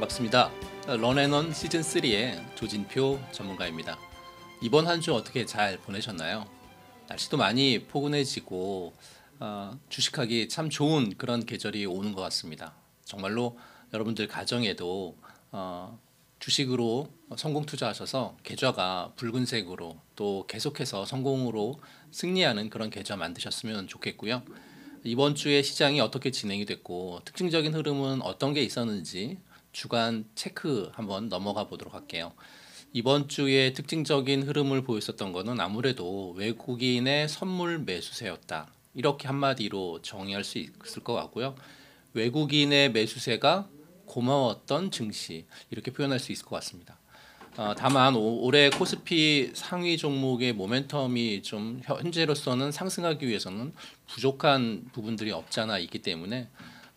반갑습니다. 런앤원 시즌3의 조진표 전문가입니다. 이번 한 주 어떻게 잘 보내셨나요? 날씨도 많이 포근해지고 어, 주식하기 참 좋은 그런 계절이 오는 것 같습니다. 정말로 여러분들 가정에도 어, 주식으로 성공 투자하셔서 계좌가 붉은색으로 또 계속해서 성공으로 승리하는 그런 계좌 만드셨으면 좋겠고요. 이번 주에 시장이 어떻게 진행이 됐고 특징적인 흐름은 어떤 게 있었는지 주간 체크 한번 넘어가 보도록 할게요. 이번 주에 특징적인 흐름을 보였었던 것은 아무래도 외국인의 선물 매수세였다. 이렇게 한마디로 정의할 수 있을 것 같고요. 외국인의 매수세가 고마웠던 증시 이렇게 표현할 수 있을 것 같습니다. 어, 다만 오, 올해 코스피 상위 종목의 모멘텀이 좀 현재로서는 상승하기 위해서는 부족한 부분들이 없잖아 있기 때문에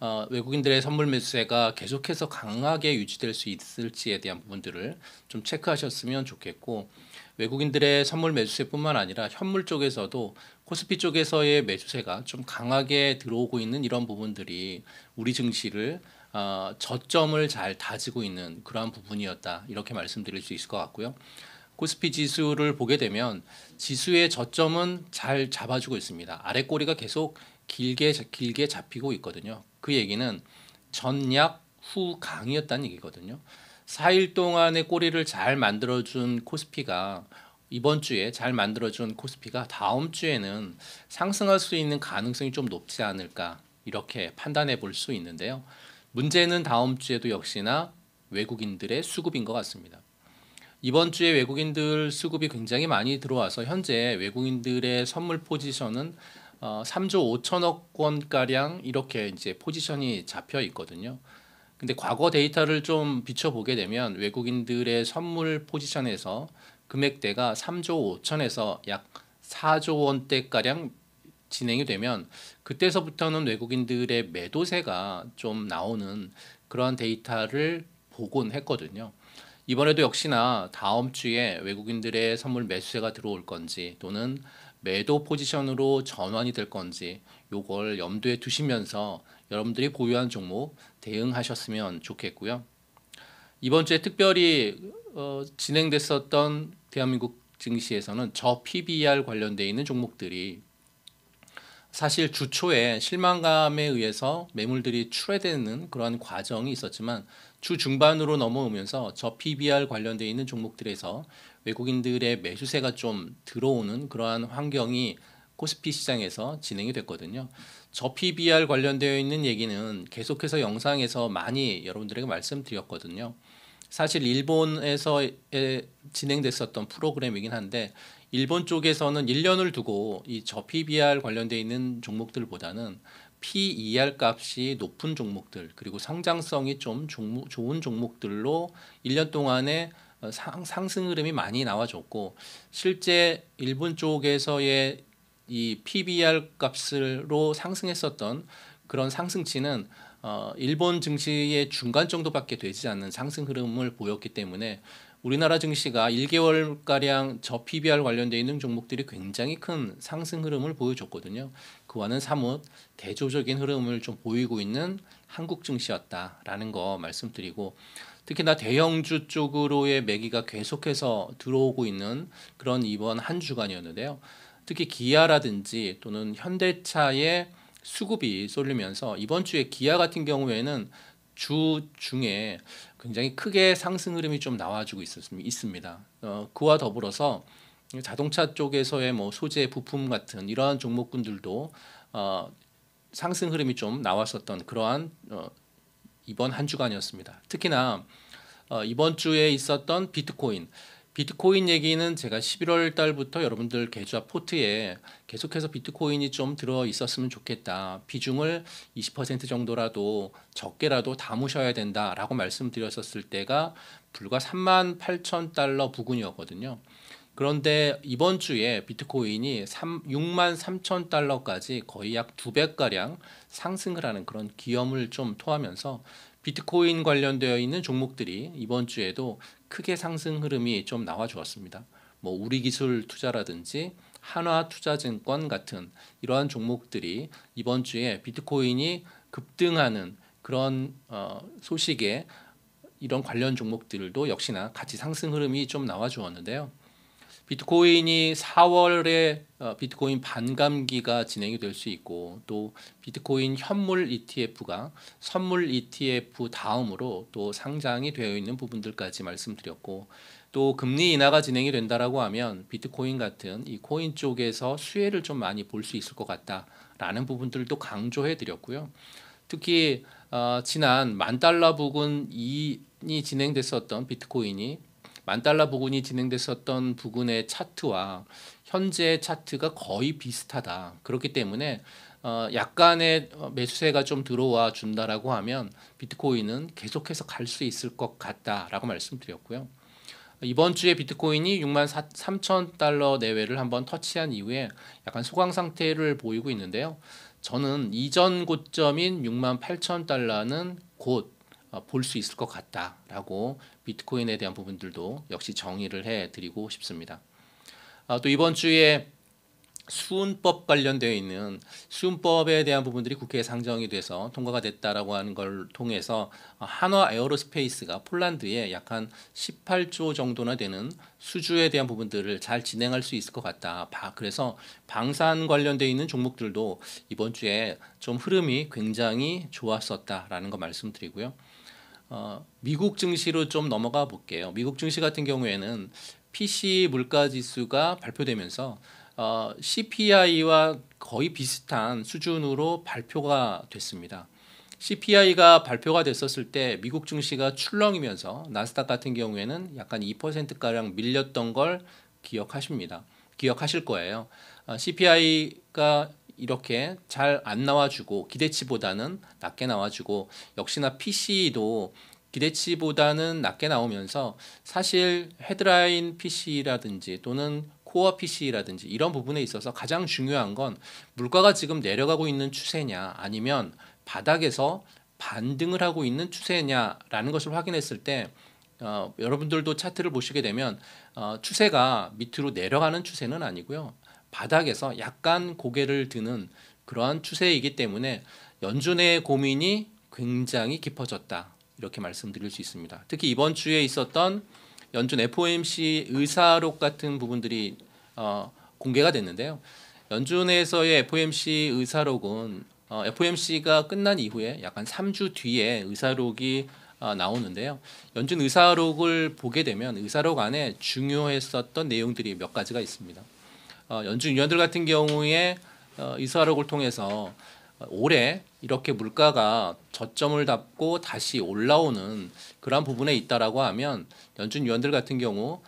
어, 외국인들의 선물 매수세가 계속해서 강하게 유지될 수 있을지에 대한 부분들을 좀 체크하셨으면 좋겠고 외국인들의 선물 매수세뿐만 아니라 현물 쪽에서도 코스피 쪽에서의 매수세가 좀 강하게 들어오고 있는 이런 부분들이 우리 증시를 어, 저점을 잘 다지고 있는 그러한 부분이었다 이렇게 말씀드릴 수 있을 것 같고요. 코스피 지수를 보게 되면 지수의 저점은 잘 잡아주고 있습니다. 아래 꼬리가 계속 길게 길게 잡히고 있거든요. 그 얘기는 전약 후 강이었다는 얘기거든요. 4일 동안의 꼬리를 잘 만들어준 코스피가 이번 주에 잘 만들어준 코스피가 다음 주에는 상승할 수 있는 가능성이 좀 높지 않을까 이렇게 판단해 볼 수 있는데요. 문제는 다음 주에도 역시나 외국인들의 수급인 것 같습니다. 이번 주에 외국인들 수급이 굉장히 많이 들어와서 현재 외국인들의 선물 포지션은 3조 어, 5천억 원 가량 이렇게 이제 포지션이 잡혀 있거든요. 근데 과거 데이터를 좀 비춰보게 되면 외국인들의 선물 포지션에서 금액대가 3조 5천에서 약 4조 원대가량 진행이 되면 그때서부터는 외국인들의 매도세가 좀 나오는 그런 데이터를 보곤 했거든요. 이번에도 역시나 다음 주에 외국인들의 선물 매수세가 들어올 건지 또는 매도 포지션으로 전환이 될 건지 요걸 염두에 두시면서 여러분들이 보유한 종목 대응하셨으면 좋겠고요. 이번 주에 특별히 어, 진행됐었던 대한민국 증시에서는 저 PBR 관련돼 있는 종목들이 사실 주초에 실망감에 의해서 매물들이 출회되는 그러한 과정이 있었지만 주 중반으로 넘어오면서 저 PBR 관련돼 있는 종목들에서 외국인들의 매수세가 좀 들어오는 그러한 환경이 코스피 시장에서 진행이 됐거든요. 저 PBR 관련되어 있는 얘기는 계속해서 영상에서 많이 여러분들에게 말씀드렸거든요. 사실 일본에서 진행됐었던 프로그램이긴 한데 일본 쪽에서는 1년을 두고 이 저 PBR 관련되어 있는 종목들보다는 PER 값이 높은 종목들 그리고 성장성이 좀 종목, 좋은 종목들로 1년 동안에 어, 상, 상승 흐름이 많이 나와줬고 실제 일본 쪽에서의 이 PBR 값으로 상승했었던 그런 상승치는 어, 일본 증시의 중간 정도밖에 되지 않는 상승 흐름을 보였기 때문에 우리나라 증시가 1개월 가량 저 PBR 관련돼 있는 종목들이 굉장히 큰 상승 흐름을 보여줬거든요. 그와는 사뭇 대조적인 흐름을 좀 보이고 있는 한국 증시였다라는 거 말씀드리고 특히나 대형주 쪽으로의 매기가 계속해서 들어오고 있는 그런 이번 한 주간이었는데요. 특히 기아라든지 또는 현대차의 수급이 쏠리면서 이번 주에 기아 같은 경우에는 주 중에 굉장히 크게 상승 흐름이 좀 나와주고 있습니다. 어, 그와 더불어서 자동차 쪽에서의 뭐 소재 부품 같은 이러한 종목군들도 어, 상승 흐름이 좀 나왔었던 그러한 어, 이번 한 주간이었습니다. 특히나 어, 이번 주에 있었던 비트코인 비트코인 얘기는 제가 11월 달부터 여러분들 계좌 포트에 계속해서 비트코인이 좀 들어 있었으면 좋겠다. 비중을 20% 정도라도 적게라도 담으셔야 된다라고 말씀드렸었을 때가 불과 3만 8천 달러 부근이었거든요. 그런데 이번 주에 비트코인이 3, 6만 3천 달러까지 거의 약 두 배가량 상승을 하는 그런 기염을 좀 토하면서 비트코인 관련되어 있는 종목들이 이번 주에도 크게 상승 흐름이 좀 나와 주었습니다. 뭐 우리 기술 투자라든지 한화 투자증권 같은 이러한 종목들이 이번 주에 비트코인이 급등하는 그런 어, 소식에 이런 관련 종목들도 역시나 같이 상승 흐름이 좀 나와 주었는데요. 비트코인이 4월에 어, 비트코인 반감기가 진행이 될 수 있고 또 비트코인 현물 ETF가 선물 ETF 다음으로 또 상장이 되어 있는 부분들까지 말씀드렸고 또 금리 인하가 진행이 된다라고 하면 비트코인 같은 이 코인 쪽에서 수혜를 좀 많이 볼 수 있을 것 같다라는 부분들도 강조해 드렸고요. 특히 어, 지난 만 달러 부근 2이 진행됐었던 비트코인이 만달러 부근이 진행됐었던 부근의 차트와 현재 차트가 거의 비슷하다. 그렇기 때문에 어, 약간의 어, 매수세가 좀 들어와 준다라고 하면 비트코인은 계속해서 갈 수 있을 것 같다라고 말씀드렸고요. 이번 주에 비트코인이 6만 4, 3천 달러 내외를 한번 터치한 이후에 약간 소강 상태를 보이고 있는데요. 저는 이전 고점인 6만 8천 달러는 곧 어, 볼수 있을 것 같다라고 비트코인에 대한 부분들도 역시 정의를 해드리고 싶습니다. 어, 또 이번 주에 수운법 관련되어 있는 수운법에 대한 부분들이 국회에 상정이 돼서 통과가 됐다라고 하는 걸 통해서 한화 에어로스페이스가 폴란드에 약한 18조 정도나 되는 수주에 대한 부분들을 잘 진행할 수 있을 것 같다. 그래서 방산 관련되어 있는 종목들도 이번 주에 좀 흐름이 굉장히 좋았었다라는 거 말씀드리고요. 어, 미국 증시로 좀 넘어가 볼게요. 미국 증시 같은 경우에는 PC 물가 지수가 발표되면서 어, CPI와 거의 비슷한 수준으로 발표가 됐습니다. CPI가 발표가 됐었을 때 미국 증시가 출렁이면서 나스닥 같은 경우에는 약간 2%가량 밀렸던 걸 기억하십니다. 기억하실 거예요. 어, CPI가 이렇게 잘 안 나와주고 기대치보다는 낮게 나와주고 역시나 PC도 기대치보다는 낮게 나오면서 사실 헤드라인 PC라든지 또는 코어 PC라든지 이런 부분에 있어서 가장 중요한 건 물가가 지금 내려가고 있는 추세냐 아니면 바닥에서 반등을 하고 있는 추세냐라는 것을 확인했을 때 어, 여러분들도 차트를 보시게 되면 어, 추세가 밑으로 내려가는 추세는 아니고요. 바닥에서 약간 고개를 드는 그러한 추세이기 때문에 연준의 고민이 굉장히 깊어졌다. 이렇게 말씀드릴 수 있습니다. 특히 이번 주에 있었던 연준 FOMC 의사록 같은 부분들이 어, 공개가 됐는데요. 연준에서의 FOMC 의사록은 어, FOMC가 끝난 이후에 약간 3주 뒤에 의사록이 어, 나오는데요. 연준 의사록을 보게 되면 의사록 안에 중요했었던 내용들이 몇 가지가 있습니다. 어, 연준 위원들 같은 경우에 어, 이사록을 통해서 어, 올해 이렇게 물가가 저점을 잡고 다시 올라오는 그러한 부분에 있다라고 하면 연준 위원들 같은 경우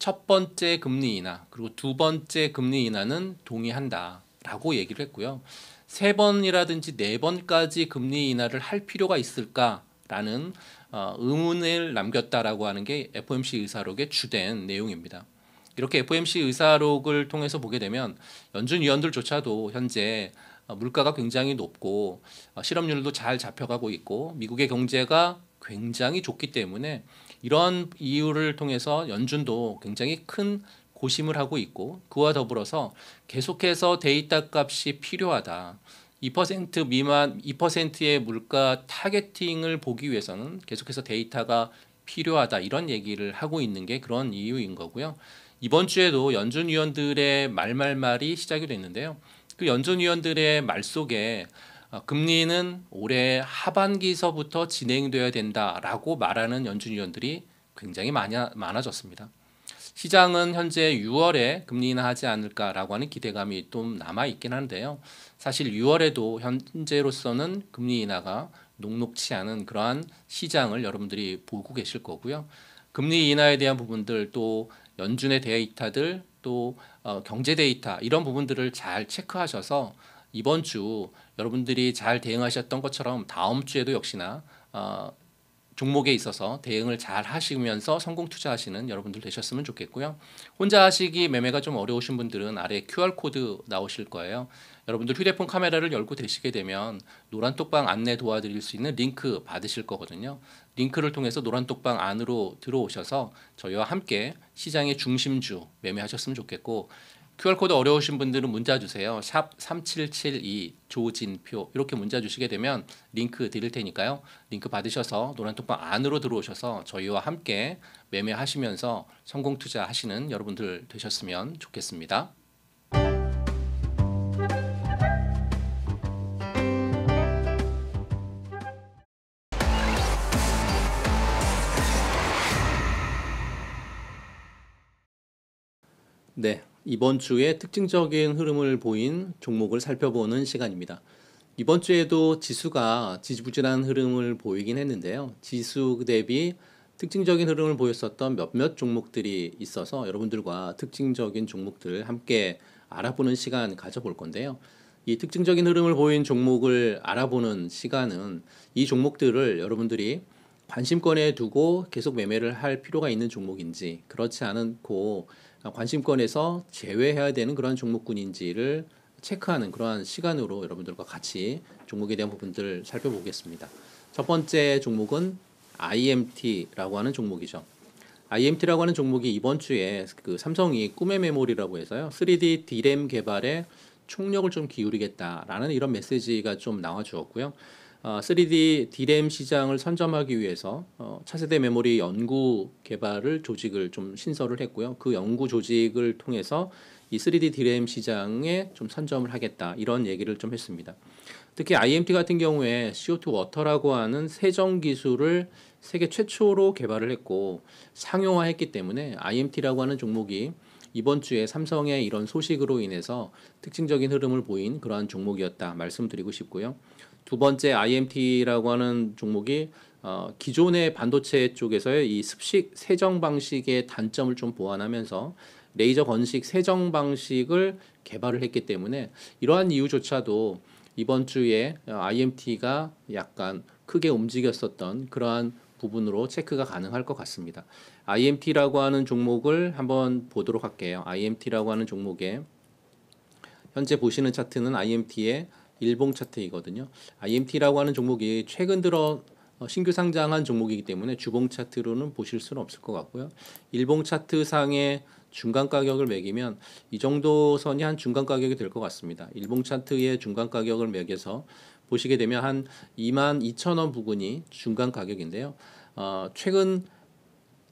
첫 번째 금리 인하 그리고 두 번째 금리 인하는 동의한다라고 얘기를 했고요. 세 번이라든지 네 번까지 금리 인하를 할 필요가 있을까라는 의문을 남겼다라고 하는 게 FOMC 의사록의 주된 내용입니다. 이렇게 FOMC 의사록을 통해서 보게 되면 연준 위원들조차도 현재 어, 물가가 굉장히 높고 어, 실업률도 잘 잡혀가고 있고 미국의 경제가 굉장히 좋기 때문에 이런 이유를 통해서 연준도 굉장히 큰 고심을 하고 있고 그와 더불어서 계속해서 데이터 값이 필요하다. 2% 미만 2%의 물가 타겟팅을 보기 위해서는 계속해서 데이터가 필요하다 이런 얘기를 하고 있는 게 그런 이유인 거고요. 이번 주에도 연준 위원들의 말말말이 시작이 됐는데요. 그 연준 위원들의 말 속에 어, 금리는 올해 하반기서부터 진행되어야 된다라고 말하는 연준 위원들이 굉장히 많이 많아졌습니다. 시장은 현재 6월에 금리 인하하지 않을까라고 하는 기대감이 좀 남아 있긴 한데요. 사실 6월에도 현재로서는 금리 인하가 녹록치 않은 그러한 시장을 여러분들이 보고 계실 거고요. 금리 인하에 대한 부분들 또 연준의 데이터들 또 어, 경제 데이터 이런 부분들을 잘 체크하셔서 이번 주 여러분들이 잘 대응하셨던 것처럼 다음 주에도 역시나 어, 종목에 있어서 대응을 잘 하시면서 성공 투자하시는 여러분들 되셨으면 좋겠고요. 혼자 하시기 매매가 좀 어려우신 분들은 아래 QR 코드 나오실 거예요. 여러분들 휴대폰 카메라를 열고 되시게 되면 노란 똑방 안내 도와드릴 수 있는 링크 받으실 거거든요. 링크를 통해서 노란 똑방 안으로 들어오셔서 저희와 함께 시장의 중심주 매매하셨으면 좋겠고 QR코드 어려우신 분들은 문자 주세요. 샵 3772 조진표 이렇게 문자 주시게 되면 링크 드릴 테니까요. 링크 받으셔서 노란톡방 안으로 들어오셔서 저희와 함께 매매하시면서 성공 투자하시는 여러분들 되셨으면 좋겠습니다. 네. 이번 주에 특징적인 흐름을 보인 종목을 살펴보는 시간입니다. 이번 주에도 지수가 지지부진한 흐름을 보이긴 했는데요. 지수 대비 특징적인 흐름을 보였었던 몇몇 종목들이 있어서 여러분들과 특징적인 종목들을 함께 알아보는 시간 가져볼 건데요. 이 특징적인 흐름을 보인 종목을 알아보는 시간은 이 종목들을 여러분들이 관심권에 두고 계속 매매를 할 필요가 있는 종목인지 그렇지 않고 관심권에서 제외해야 되는 그런 종목군인지를 체크하는 그러한 시간으로 여러분들과 같이 종목에 대한 부분들 을 살펴보겠습니다. 첫 번째 종목은 IMT라고 하는 종목이죠. IMT라고 하는 종목이 이번 주에 그 삼성이 꿈의 메모리라고 해서요. 3D DRAM 개발에 총력을 좀 기울이겠다라는 이런 메시지가 좀 나와 주었고요. 3D 어, 디램 시장을 선점하기 위해서 어, 차세대 메모리 연구 개발을 조직을 좀 신설을 했고요. 그 연구 조직을 통해서 이 3D 디램 시장에 좀 선점을 하겠다 이런 얘기를 좀 했습니다. 특히 IMT 같은 경우에 CO2 워터라고 하는 세정 기술을 세계 최초로 개발을 했고 상용화했기 때문에 IMT라고 하는 종목이 이번 주에 삼성의 이런 소식으로 인해서 특징적인 흐름을 보인 그러한 종목이었다 말씀드리고 싶고요. 두 번째 IMT라고 하는 종목이 어, 기존의 반도체 쪽에서의 이 습식 세정 방식의 단점을 좀 보완하면서 레이저 건식 세정 방식을 개발을 했기 때문에 이러한 이유조차도 이번 주에 IMT가 약간 크게 움직였었던 그러한 부분으로 체크가 가능할 것 같습니다. IMT라고 하는 종목을 한번 보도록 할게요. IMT라고 하는 종목에 현재 보시는 차트는 IMT의 일봉 차트이거든요. IMT라고 하는 종목이 최근 들어 어, 신규 상장한 종목이기 때문에 주봉 차트로는 보실 수는 없을 것 같고요. 일봉 차트 상의 중간 가격을 매기면 이 정도 선이 한 중간 가격이 될 것 같습니다. 일봉 차트의 중간 가격을 매겨서 보시게 되면 한 22,000원 부근이 중간 가격인데요. 어, 최근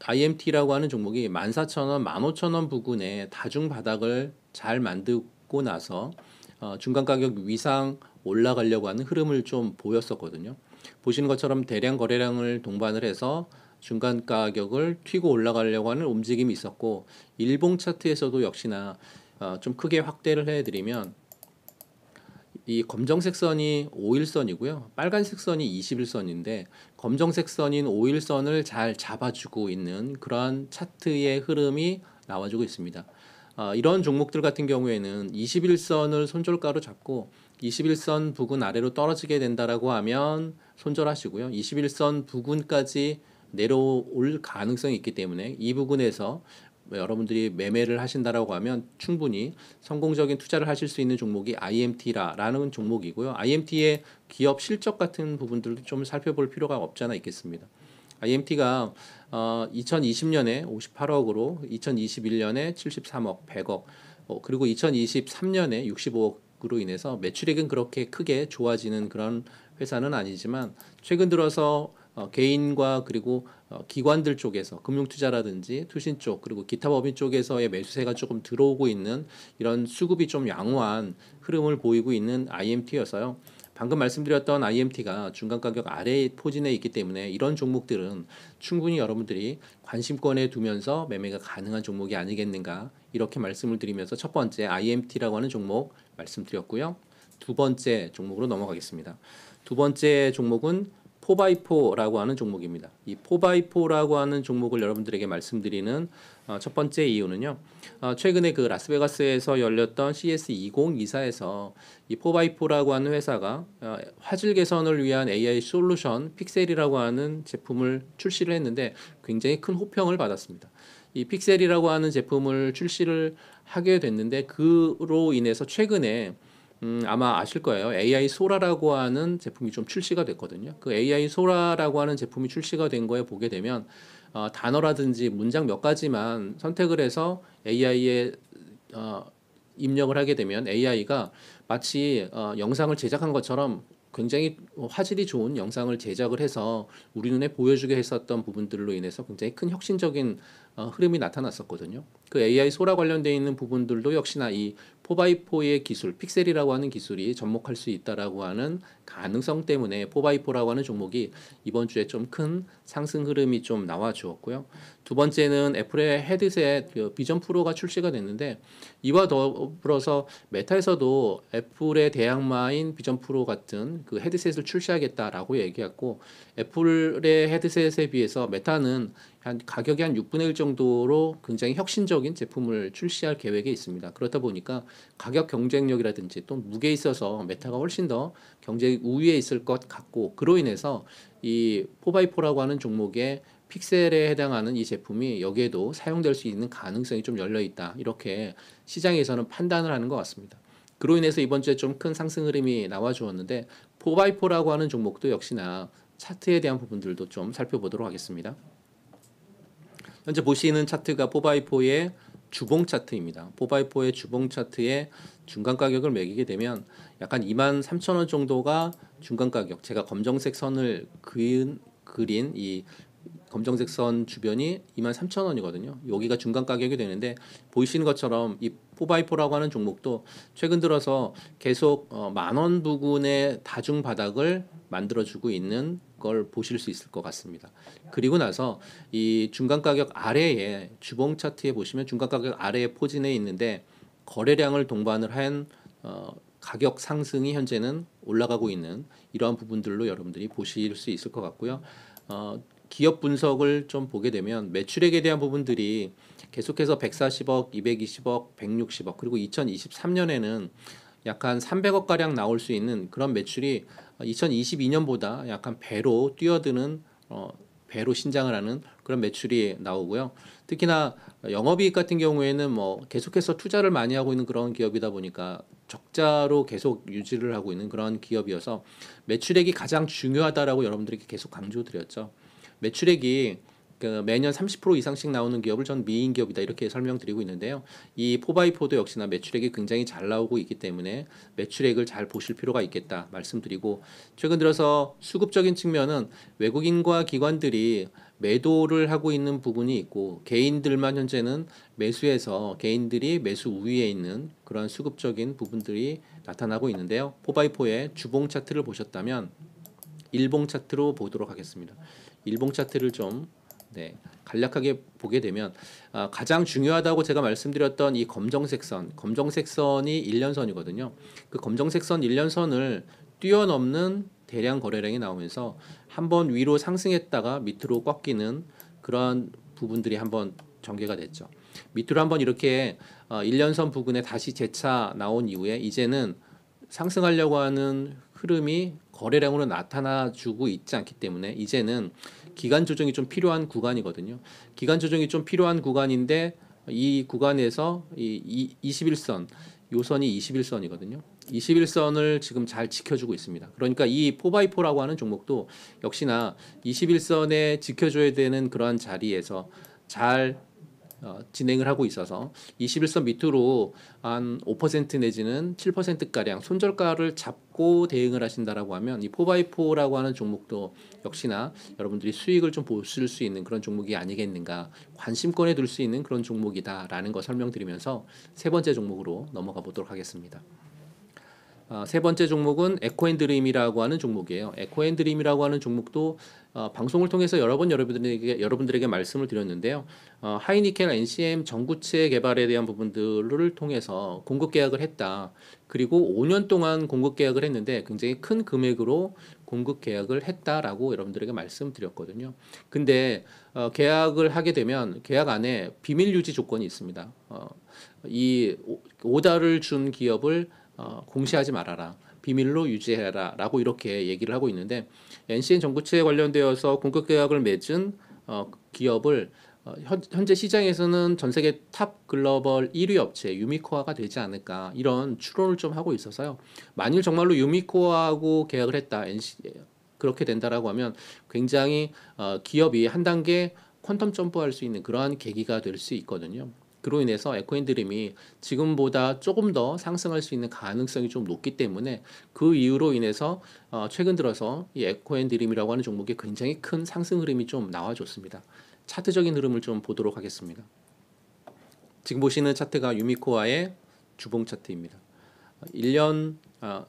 IMT라고 하는 종목이 14,000원, 15,000원 부근에 다중 바닥을 잘 만들고 나서 어, 중간 가격 위상 올라가려고 하는 흐름을 좀 보였었거든요. 보시는 것처럼 대량 거래량을 동반을 해서 중간 가격을 튀고 올라가려고 하는 움직임이 있었고 일봉 차트에서도 역시나 어, 좀 크게 확대를 해드리면 이 검정색 선이 5일선이고요. 빨간색 선이 21선인데 검정색 선인 5일선을 잘 잡아주고 있는 그러한 차트의 흐름이 나와주고 있습니다. 어, 이런 종목들 같은 경우에는 21선을 손절가로 잡고 21선 부근 아래로 떨어지게 된다라고 하면 손절하시고요. 21선 부근까지 내려올 가능성이 있기 때문에 이 부근에서 여러분들이 매매를 하신다라고 하면 충분히 성공적인 투자를 하실 수 있는 종목이 IMT라라는 종목이고요. IMT의 기업 실적 같은 부분들도 좀 살펴볼 필요가 없지 않아 있겠습니다. IMT가 어, 2020년에 58억으로 2021년에 73억, 100억, 어, 그리고 2023년에 65억으로 인해서 매출액은 그렇게 크게 좋아지는 그런 회사는 아니지만 최근 들어서 어, 개인과 그리고 어, 기관들 쪽에서 금융투자라든지 투신 쪽 그리고 기타 법인 쪽에서의 매수세가 조금 들어오고 있는 이런 수급이 좀 양호한 흐름을 보이고 있는 IMT여서요. 방금 말씀드렸던 IMT가 중간 가격 아래 포진에 있기 때문에 이런 종목들은 충분히 여러분들이 관심권에 두면서 매매가 가능한 종목이 아니겠는가 이렇게 말씀을 드리면서 첫 번째 IMT라고 하는 종목 말씀드렸고요. 두 번째 종목으로 넘어가겠습니다. 두 번째 종목은 4x4라고 하는 종목입니다. 이 4x4라고 하는 종목을 여러분들에게 말씀드리는 어, 첫 번째 이유는요. 어, 최근에 그 라스베가스에서 열렸던 CS2024에서 이 4x4라고 하는 회사가 어, 화질 개선을 위한 AI 솔루션 픽셀이라고 하는 제품을 출시를 했는데 굉장히 큰 호평을 받았습니다. 이 픽셀이라고 하는 제품을 출시를 하게 됐는데 그로 인해서 최근에 음, 아마 아실 거예요. AI 소라라고 하는 제품이 좀 출시가 됐거든요. 그 AI 소라라고 하는 제품이 출시가 된 거에 보게 되면 어, 단어라든지 문장 몇 가지만 선택을 해서 AI에 어, 입력을 하게 되면 AI가 마치 어, 영상을 제작한 것처럼 굉장히 화질이 좋은 영상을 제작을 해서 우리 눈에 보여주게 했었던 부분들로 인해서 굉장히 큰 혁신적인 어, 흐름이 나타났었거든요. 그 AI 소라 관련돼 있는 부분들도 역시나 이 4x4의 기술, 픽셀이라고 하는 기술이 접목할 수 있다라고 하는 가능성 때문에 포바이4라고 하는 종목이 이번 주에 좀 큰 상승 흐름이 좀 나와 주었고요. 두 번째는 애플의 헤드셋 그 비전 프로가 출시가 됐는데 이와 더불어서 메타에서도 애플의 대항마인 비전 프로 같은 그 헤드셋을 출시하겠다라고 얘기했고 애플의 헤드셋에 비해서 메타는 한 가격이 한 6분의 1 정도로 굉장히 혁신적인 제품을 출시할 계획에 있습니다. 그렇다 보니까 가격 경쟁력이라든지 또 무게에 있어서 메타가 훨씬 더 경쟁 우위에 있을 것 같고 그로 인해서 이포바이포라고 하는 종목의 픽셀에 해당하는 이 제품이 여기에도 사용될 수 있는 가능성이 좀 열려 있다. 이렇게 시장에서는 판단을 하는 것 같습니다. 그로 인해서 이번 주에 좀 큰 상승 흐름이 나와 주었는데 포바이포라고 하는 종목도 역시나 차트에 대한 부분들도 좀 살펴보도록 하겠습니다. 현재 보시는 차트가 포바이포의 주봉 차트입니다. 4x4의 주봉 차트에 중간 가격을 매기게 되면 약간 2만 3천 원 정도가 중간 가격. 제가 검정색 선을 그은, 그린 이 검정색 선 주변이 2만 3천 원이거든요. 여기가 중간 가격이 되는데 보이시는 것처럼 이 4x4라고 하는 종목도 최근 들어서 계속 어, 만원 부근의 다중 바닥을 만들어주고 있는 걸 보실 수 있을 것 같습니다. 그리고 나서 이 중간 가격 아래에 주봉 차트에 보시면 중간 가격 아래에 포진해 있는데 거래량을 동반을 한 어, 가격 상승이 현재는 올라가고 있는 이러한 부분들로 여러분들이 보실 수 있을 것 같고요. 어, 기업 분석을 좀 보게 되면 매출액에 대한 부분들이 계속해서 140억, 220억, 160억 그리고 2023년에는 약한 300억 가량 나올 수 있는 그런 매출이 2022년보다 어, 약간 배로 뛰어드는 어, 배로 신장을 하는 그런 매출이 나오고요. 특히나 영업이익 같은 경우에는 뭐 계속해서 투자를 많이 하고 있는 그런 기업이다 보니까 적자로 계속 유지를 하고 있는 그런 기업이어서 매출액이 가장 중요하다라고 여러분들에게 계속 강조드렸죠. 매출액이 그 매년 30% 이상씩 나오는 기업을 전 미인 기업이다 이렇게 설명드리고 있는데요. 이포바이포도 역시나 매출액이 굉장히 잘 나오고 있기 때문에 매출액을 잘 보실 필요가 있겠다 말씀드리고 최근 들어서 수급적인 측면은 외국인과 기관들이 매도를 하고 있는 부분이 있고 개인들만 현재는 매수해서 개인들이 매수 우위에 있는 그런 수급적인 부분들이 나타나고 있는데요. 포바이포의 주봉 차트를 보셨다면 일봉 차트로 보도록 하겠습니다. 일봉 차트를 좀 네, 간략하게 보게 되면 아, 가장 중요하다고 제가 말씀드렸던 이 검정색 선, 검정색 선이 일년선이거든요그 검정색 선일년선을 뛰어넘는 대량 거래량이 나오면서 한 번 위로 상승했다가 밑으로 꺾이는 그런 부분들이 한번 전개가 됐죠. 밑으로 한 번 이렇게 어, 아, 일련선 부근에 다시 재차 나온 이후에 이제는 상승하려고 하는 흐름이 거래량으로 나타나 주고 있지 않기 때문에 이제는 기간 조정이 좀 필요한 구간이거든요. 기간 조정이 좀 필요한 구간인데 이 구간에서 이, 이 21선 요선이 21선이거든요. 21선을 지금 잘 지켜주고 있습니다. 그러니까 이 4x4라고 하는 종목도 역시나 21선에 지켜줘야 되는 그러한 자리에서 잘 어, 진행을 하고 있어서 21선 밑으로 한 5% 내지는 7% 가량 손절가를 잡고 대응을 하신다라고 하면 이 4x4라고 하는 종목도 역시나 여러분들이 수익을 좀 보실 수 있는 그런 종목이 아니겠는가 관심권에 둘 수 있는 그런 종목이다라는 거 설명드리면서 세 번째 종목으로 넘어가 보도록 하겠습니다. 어, 세 번째 종목은 에코앤드림이라고 하는 종목이에요. 에코앤드림이라고 하는 종목도 어, 방송을 통해서 여러 번 여러분들에게 여러분들에게 말씀을 드렸는데요. 어, 하이니켈 NCM 전구체 개발에 대한 부분들을 통해서 공급 계약을 했다. 그리고 5년 동안 공급 계약을 했는데 굉장히 큰 금액으로 공급 계약을 했다라고 여러분들에게 말씀드렸거든요. 근데 어, 계약을 하게 되면 계약 안에 비밀 유지 조건이 있습니다. 어, 이 오다를 준 기업을 어, 공시하지 말아라. 비밀로 유지해라라고 이렇게 얘기를 하고 있는데 NCN 정부체에 관련되어서 공급 계약을 맺은 어, 기업을 어, 현, 재 시장에서는 전 세계 탑 글로벌 1위 업체 유미코아가 되지 않을까 이런 추론을 좀 하고 있어서요. 만일 정말로 유미코아하고 계약을 했다 NC 그렇게 된다라고 하면 굉장히 어, 기업이 한 단계 퀀텀 점프할 수 있는 그러한 계기가 될 수 있거든요. 그로 인해서 에코앤드림이 지금보다 조금 더 상승할 수 있는 가능성이 좀 높기 때문에 그 이유로 인해서 어, 최근 들어서 이 에코앤드림이라고 하는 종목에 굉장히 큰 상승 흐름이 좀 나와줬습니다. 차트적인 흐름을 좀 보도록 하겠습니다. 지금 보시는 차트가 유미코아의 주봉 차트입니다. 1년 어,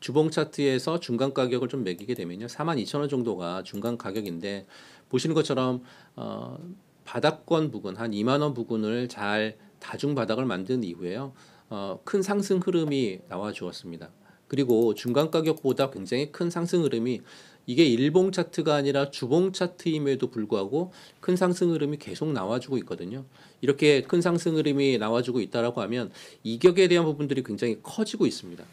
주봉 차트에서 중간 가격을 좀 매기게 되면요. 42,000원 정도가 중간 가격인데 보시는 것처럼 어, 바닥권 부근 한 2만 원 부근을 잘 다중 바닥을 만든 이후에요. 어, 큰 상승 흐름이 나와 주었습니다. 그리고 중간 가격보다 굉장히 큰 상승 흐름이 이게 일봉 차트가 아니라 주봉 차트임에도 불구하고 큰 상승 흐름이 계속 나와주고 있거든요. 이렇게 큰 상승 흐름이 나와주고 있다라고 하면 이격에 대한 부분들이 굉장히 커지고 있습니다.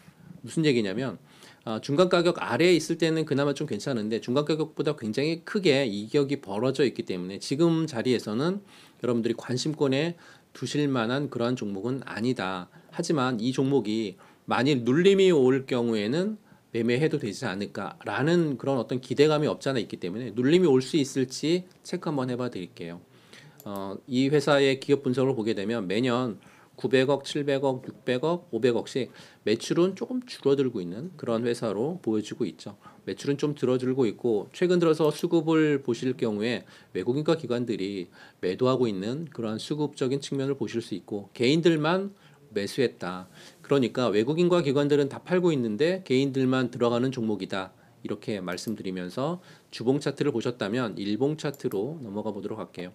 무슨 얘기냐면 어, 중간 가격 아래에 있을 때는 그나마 좀 괜찮은데 중간 가격보다 굉장히 크게 이격이 벌어져 있기 때문에 지금 자리에서는 여러분들이 관심권에 두실 만한 그러한 종목은 아니다. 하지만 이 종목이 만일 눌림이 올 경우에는 매매해도 되지 않을까라는 그런 어떤 기대감이 없지않아 있기 때문에 눌림이 올 수 있을지 체크 한번 해봐 드릴게요. 어, 이 회사의 기업 분석을 보게 되면 매년 900억, 700억, 600억, 500억씩 매출은 조금 줄어들고 있는 그런 회사로 보여지고 있죠. 매출은 좀줄어들고 있고 최근 들어서 수급을 보실 경우에 외국인과 기관들이 매도하고 있는 그러한 수급적인 측면을 보실 수 있고 개인들만 매수했다. 그러니까 외국인과 기관들은 다 팔고 있는데 개인들만 들어가는 종목이다. 이렇게 말씀드리면서 주봉 차트를 보셨다면 일봉 차트로 넘어가 보도록 할게요.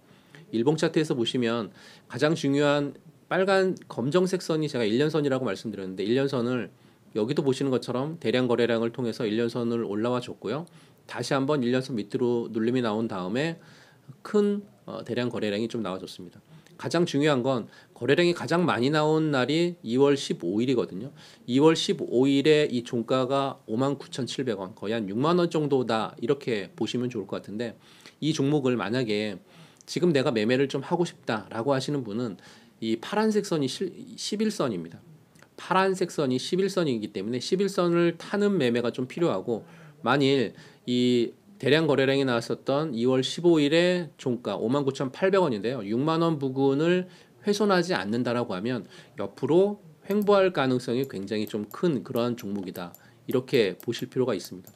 일봉 차트에서 보시면 가장 중요한 빨간 검정색 선이 제가 일년선이라고 말씀드렸는데 일년선을 여기도 보시는 것처럼 대량 거래량을 통해서 일년선을 올라와 줬고요. 다시 한번 일년선 밑으로 눌림이 나온 다음에 큰 어, 대량 거래량이 좀 나와줬습니다. 가장 중요한 건 거래량이 가장 많이 나온 날이 2월 15일이거든요. 2월 15일에 이 종가가 59,700원, 거의 한 6만 원 정도다 이렇게 보시면 좋을 것 같은데 이 종목을 만약에 지금 내가 매매를 좀 하고 싶다라고 하시는 분은 이 파란색 선이 11선입니다. 파란색 선이 11선이기 때문에 11선을 타는 매매가 좀 필요하고 만일 이 대량 거래량이 나왔었던 2월 15일에 종가 59,800원인데요. 6만 원 부근을 훼손하지 않는다라고 하면 옆으로 횡보할 가능성이 굉장히 좀 큰 그러한 종목이다. 이렇게 보실 필요가 있습니다.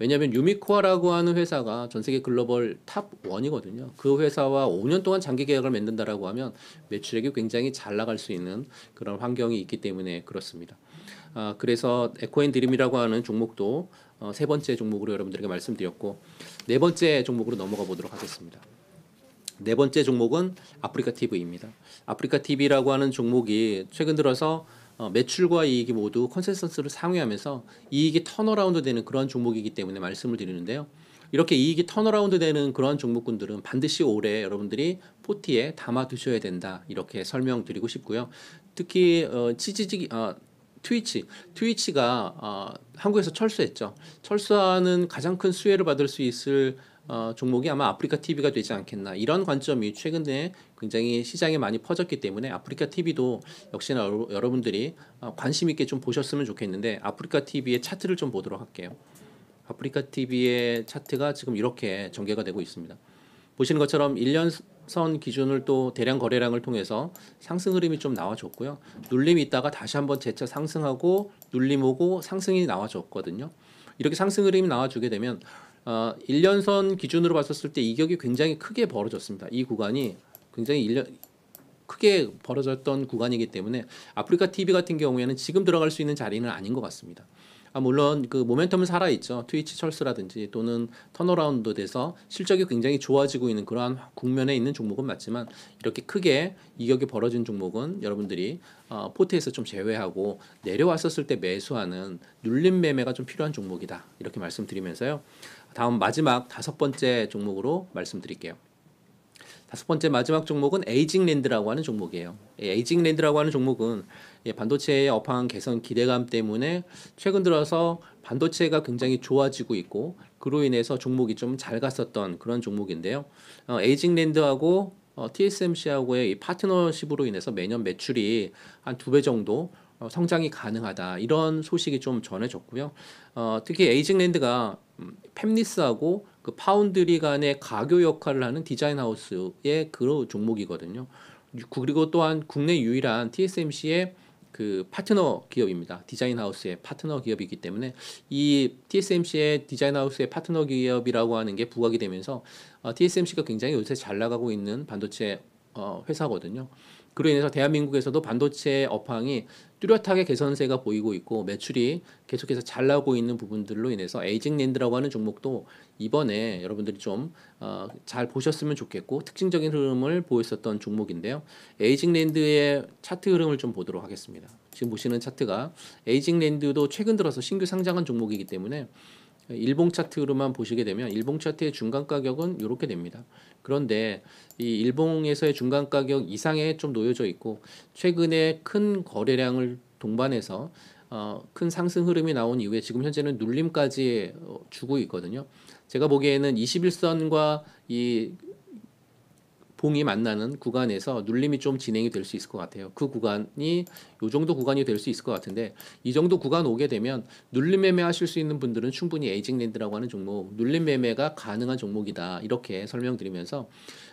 왜냐하면 유미코아라고 하는 회사가 전 세계 글로벌 탑 원이거든요. 그 회사와 5년 동안 장기 계약을 맺는다라고 하면 매출액이 굉장히 잘 나갈 수 있는 그런 환경이 있기 때문에 그렇습니다. 아, 그래서 에코앤드림이라고 하는 종목도 어, 세 번째 종목으로 여러분들에게 말씀드렸고 네 번째 종목으로 넘어가 보도록 하겠습니다. 네 번째 종목은 아프리카 TV입니다. 아프리카 TV라고 하는 종목이 최근 들어서 어, 매출과 이익이 모두 컨센서스를 상회하면서 이익이 턴어라운드 되는 그런 종목이기 때문에 말씀을 드리는데요. 이렇게 이익이 턴어라운드 되는 그런 종목군들은 반드시 올해 여러분들이 포티에 담아 두셔야 된다. 이렇게 설명드리고 싶고요. 특히 어, 치지직 어, 트위치 트위치가 어, 한국에서 철수했죠. 철수하는 가장 큰 수혜를 받을 수 있을 어, 종목이 아마 아프리카 TV가 되지 않겠나 이런 관점이 최근에 굉장히 시장에 많이 퍼졌기 때문에 아프리카 TV도 역시나 여러분들이 어, 관심 있게 좀 보셨으면 좋겠는데 아프리카 TV의 차트를 좀 보도록 할게요. 아프리카 TV의 차트가 지금 이렇게 전개가 되고 있습니다. 보시는 것처럼 1년 선 기준을 또 대량 거래량을 통해서 상승 흐름이 좀 나와줬고요. 눌림이 있다가 다시 한번 재차 상승하고 눌림 오고 상승이 나와줬거든요. 이렇게 상승 흐름이 나와주게 되면 어, 1년선 기준으로 봤었을 때 이격이 굉장히 크게 벌어졌습니다. 이 구간이 굉장히 일년 크게 벌어졌던 구간이기 때문에 아프리카 TV 같은 경우에는 지금 들어갈 수 있는 자리는 아닌 것 같습니다. 아, 물론 그 모멘텀은 살아 있죠. 트위치 철수라든지 또는 턴어라운드 돼서 실적이 굉장히 좋아지고 있는 그러한 국면에 있는 종목은 맞지만 이렇게 크게 이격이 벌어진 종목은 여러분들이 어, 포트에서 좀 제외하고 내려왔었을 때 매수하는 눌림 매매가 좀 필요한 종목이다 이렇게 말씀드리면서요. 다음 마지막 다섯 번째 종목으로 말씀드릴게요. 다섯 번째 마지막 종목은 에이징랜드라고 하는 종목이에요. 예, 에이징랜드라고 하는 종목은 예, 반도체의 업황 개선 기대감 때문에 최근 들어서 반도체가 굉장히 좋아지고 있고 그로 인해서 종목이 좀 잘 갔었던 그런 종목인데요. 어, 에이징랜드하고 TSMC하고의 어, 파트너십으로 인해서 매년 매출이 한 두 배 정도 어, 성장이 가능하다 이런 소식이 좀 전해졌고요. 특히 에이징랜드가 펩리스하고 음, 그 파운드리 간의 가교 역할을 하는 디자인 하우스의 그런 종목이거든요. 그리고 또한 국내 유일한 TSMC의 그 파트너 기업입니다. 디자인 하우스의 파트너 기업이기 때문에 이 TSMC의 디자인 하우스의 파트너 기업이라고 하는 게 부각이 되면서 어, TSMC가 굉장히 요새 잘 나가고 있는 반도체 어, 회사거든요. 그로 인해서 대한민국에서도 반도체 업황이 뚜렷하게 개선세가 보이고 있고 매출이 계속해서 잘 나오고 있는 부분들로 인해서 에이징랜드라고 하는 종목도 이번에 여러분들이 좀잘 어 보셨으면 좋겠고 특징적인 흐름을 보였었던 종목인데요. 에이징랜드의 차트 흐름을 좀 보도록 하겠습니다. 지금 보시는 차트가 에이징랜드도 최근 들어서 신규 상장한 종목이기 때문에 일봉 차트로만 보시게 되면 일봉 차트의 중간 가격은 이렇게 됩니다. 그런데 이 일봉에서의 중간 가격 이상에 좀 놓여져 있고 최근에 큰 거래량을 동반해서 어, 큰 상승 흐름이 나온 이후에 지금 현재는 눌림까지 어, 주고 있거든요. 제가 보기에는 21선과 이 봉이 만나는 구간에서 눌림이 좀 진행이 될 수 있을 것 같아요. 그 구간이 요 정도 구간이 될 수 있을 것 같은데 이 정도 구간 오게 되면 눌림 매매 하실 수 있는 분들은 충분히 에이징 랜드라고 하는 종목 눌림 매매가 가능한 종목이다 이렇게 설명드리면서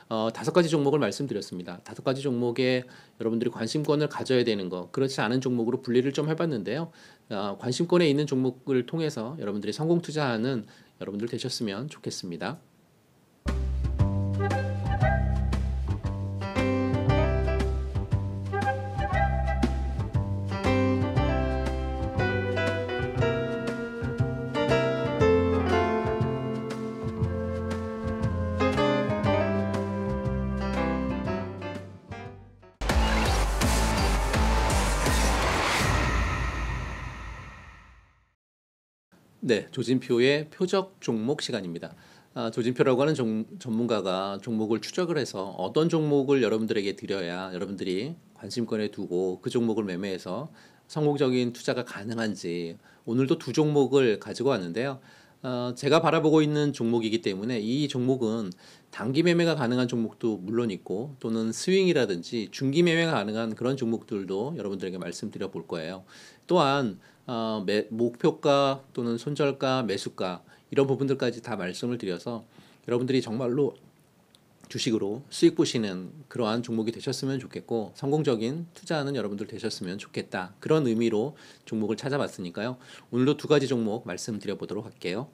어, 다섯 가지 종목을 말씀드렸습니다. 다섯 가지 종목에 여러분들이 관심권을 가져야 되는 거 그렇지 않은 종목으로 분리를 좀 해봤는데요. 어, 관심권에 있는 종목을 통해서 여러분들이 성공 투자하는 여러분들 되셨으면 좋겠습니다. 네, 조진표의 표적 종목 시간입니다. 아, 조진표라고 하는 종, 전문가가 종목을 추적을 해서 어떤 종목을 여러분들에게 드려야 여러분들이 관심권에 두고 그 종목을 매매해서 성공적인 투자가 가능한지 오늘도 두 종목을 가지고 왔는데요. 어, 제가 바라보고 있는 종목이기 때문에 이 종목은 단기 매매가 가능한 종목도 물론 있고 또는 스윙이라든지 중기 매매가 가능한 그런 종목들도 여러분들에게 말씀드려 볼 거예요. 또한 어, 매, 목표가 또는 손절가, 매수가 이런 부분들까지 다 말씀을 드려서 여러분들이 정말로 주식으로 수익 보시는 그러한 종목이 되셨으면 좋겠고 성공적인 투자하는 여러분들 되셨으면 좋겠다 그런 의미로 종목을 찾아봤으니까요 오늘도 두 가지 종목 말씀드려 보도록 할게요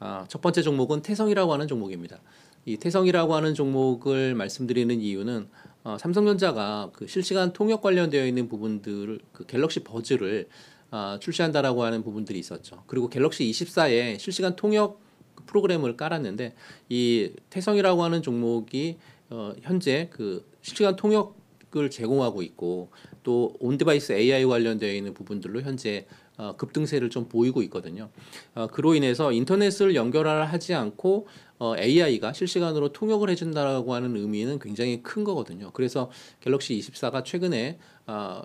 아, 첫 번째 종목은 태성이라고 하는 종목입니다 이 태성이라고 하는 종목을 말씀드리는 이유는 어, 삼성전자가 그 실시간 통역 관련되어 있는 부분들을 그 갤럭시 버즈를 어, 출시한다라고 하는 부분들이 있었죠. 그리고 갤럭시 24에 실시간 통역 프로그램을 깔았는데 이 태성이라고 하는 종목이 어, 현재 그 실시간 통역을 제공하고 있고 또 온디바이스 AI 관련되어 있는 부분들로 현재 어, 급등세를 좀 보이고 있거든요. 어, 그로 인해서 인터넷을 연결하지 않고 어, AI가 실시간으로 통역을 해준다라고 하는 의미는 굉장히 큰 거거든요. 그래서 갤럭시 24가 최근에 어,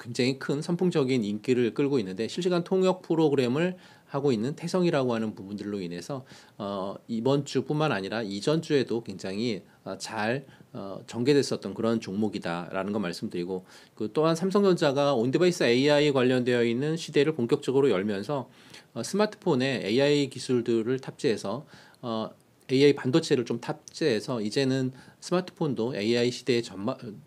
굉장히 큰 선풍적인 인기를 끌고 있는데 실시간 통역 프로그램을 하고 있는 태성이라고 하는 부분들로 인해서 어, 이번 주뿐만 아니라 이전 주에도 굉장히 어, 잘 어, 전개됐었던 그런 종목이다라는 거 말씀드리고 그 또한 삼성전자가 온디바이스 AI 관련되어 있는 시대를 본격적으로 열면서 어, 스마트폰에 AI 기술들을 탑재해서 어, AI 반도체를 좀 탑재해서 이제는 스마트폰도 AI 시대에 전마 음,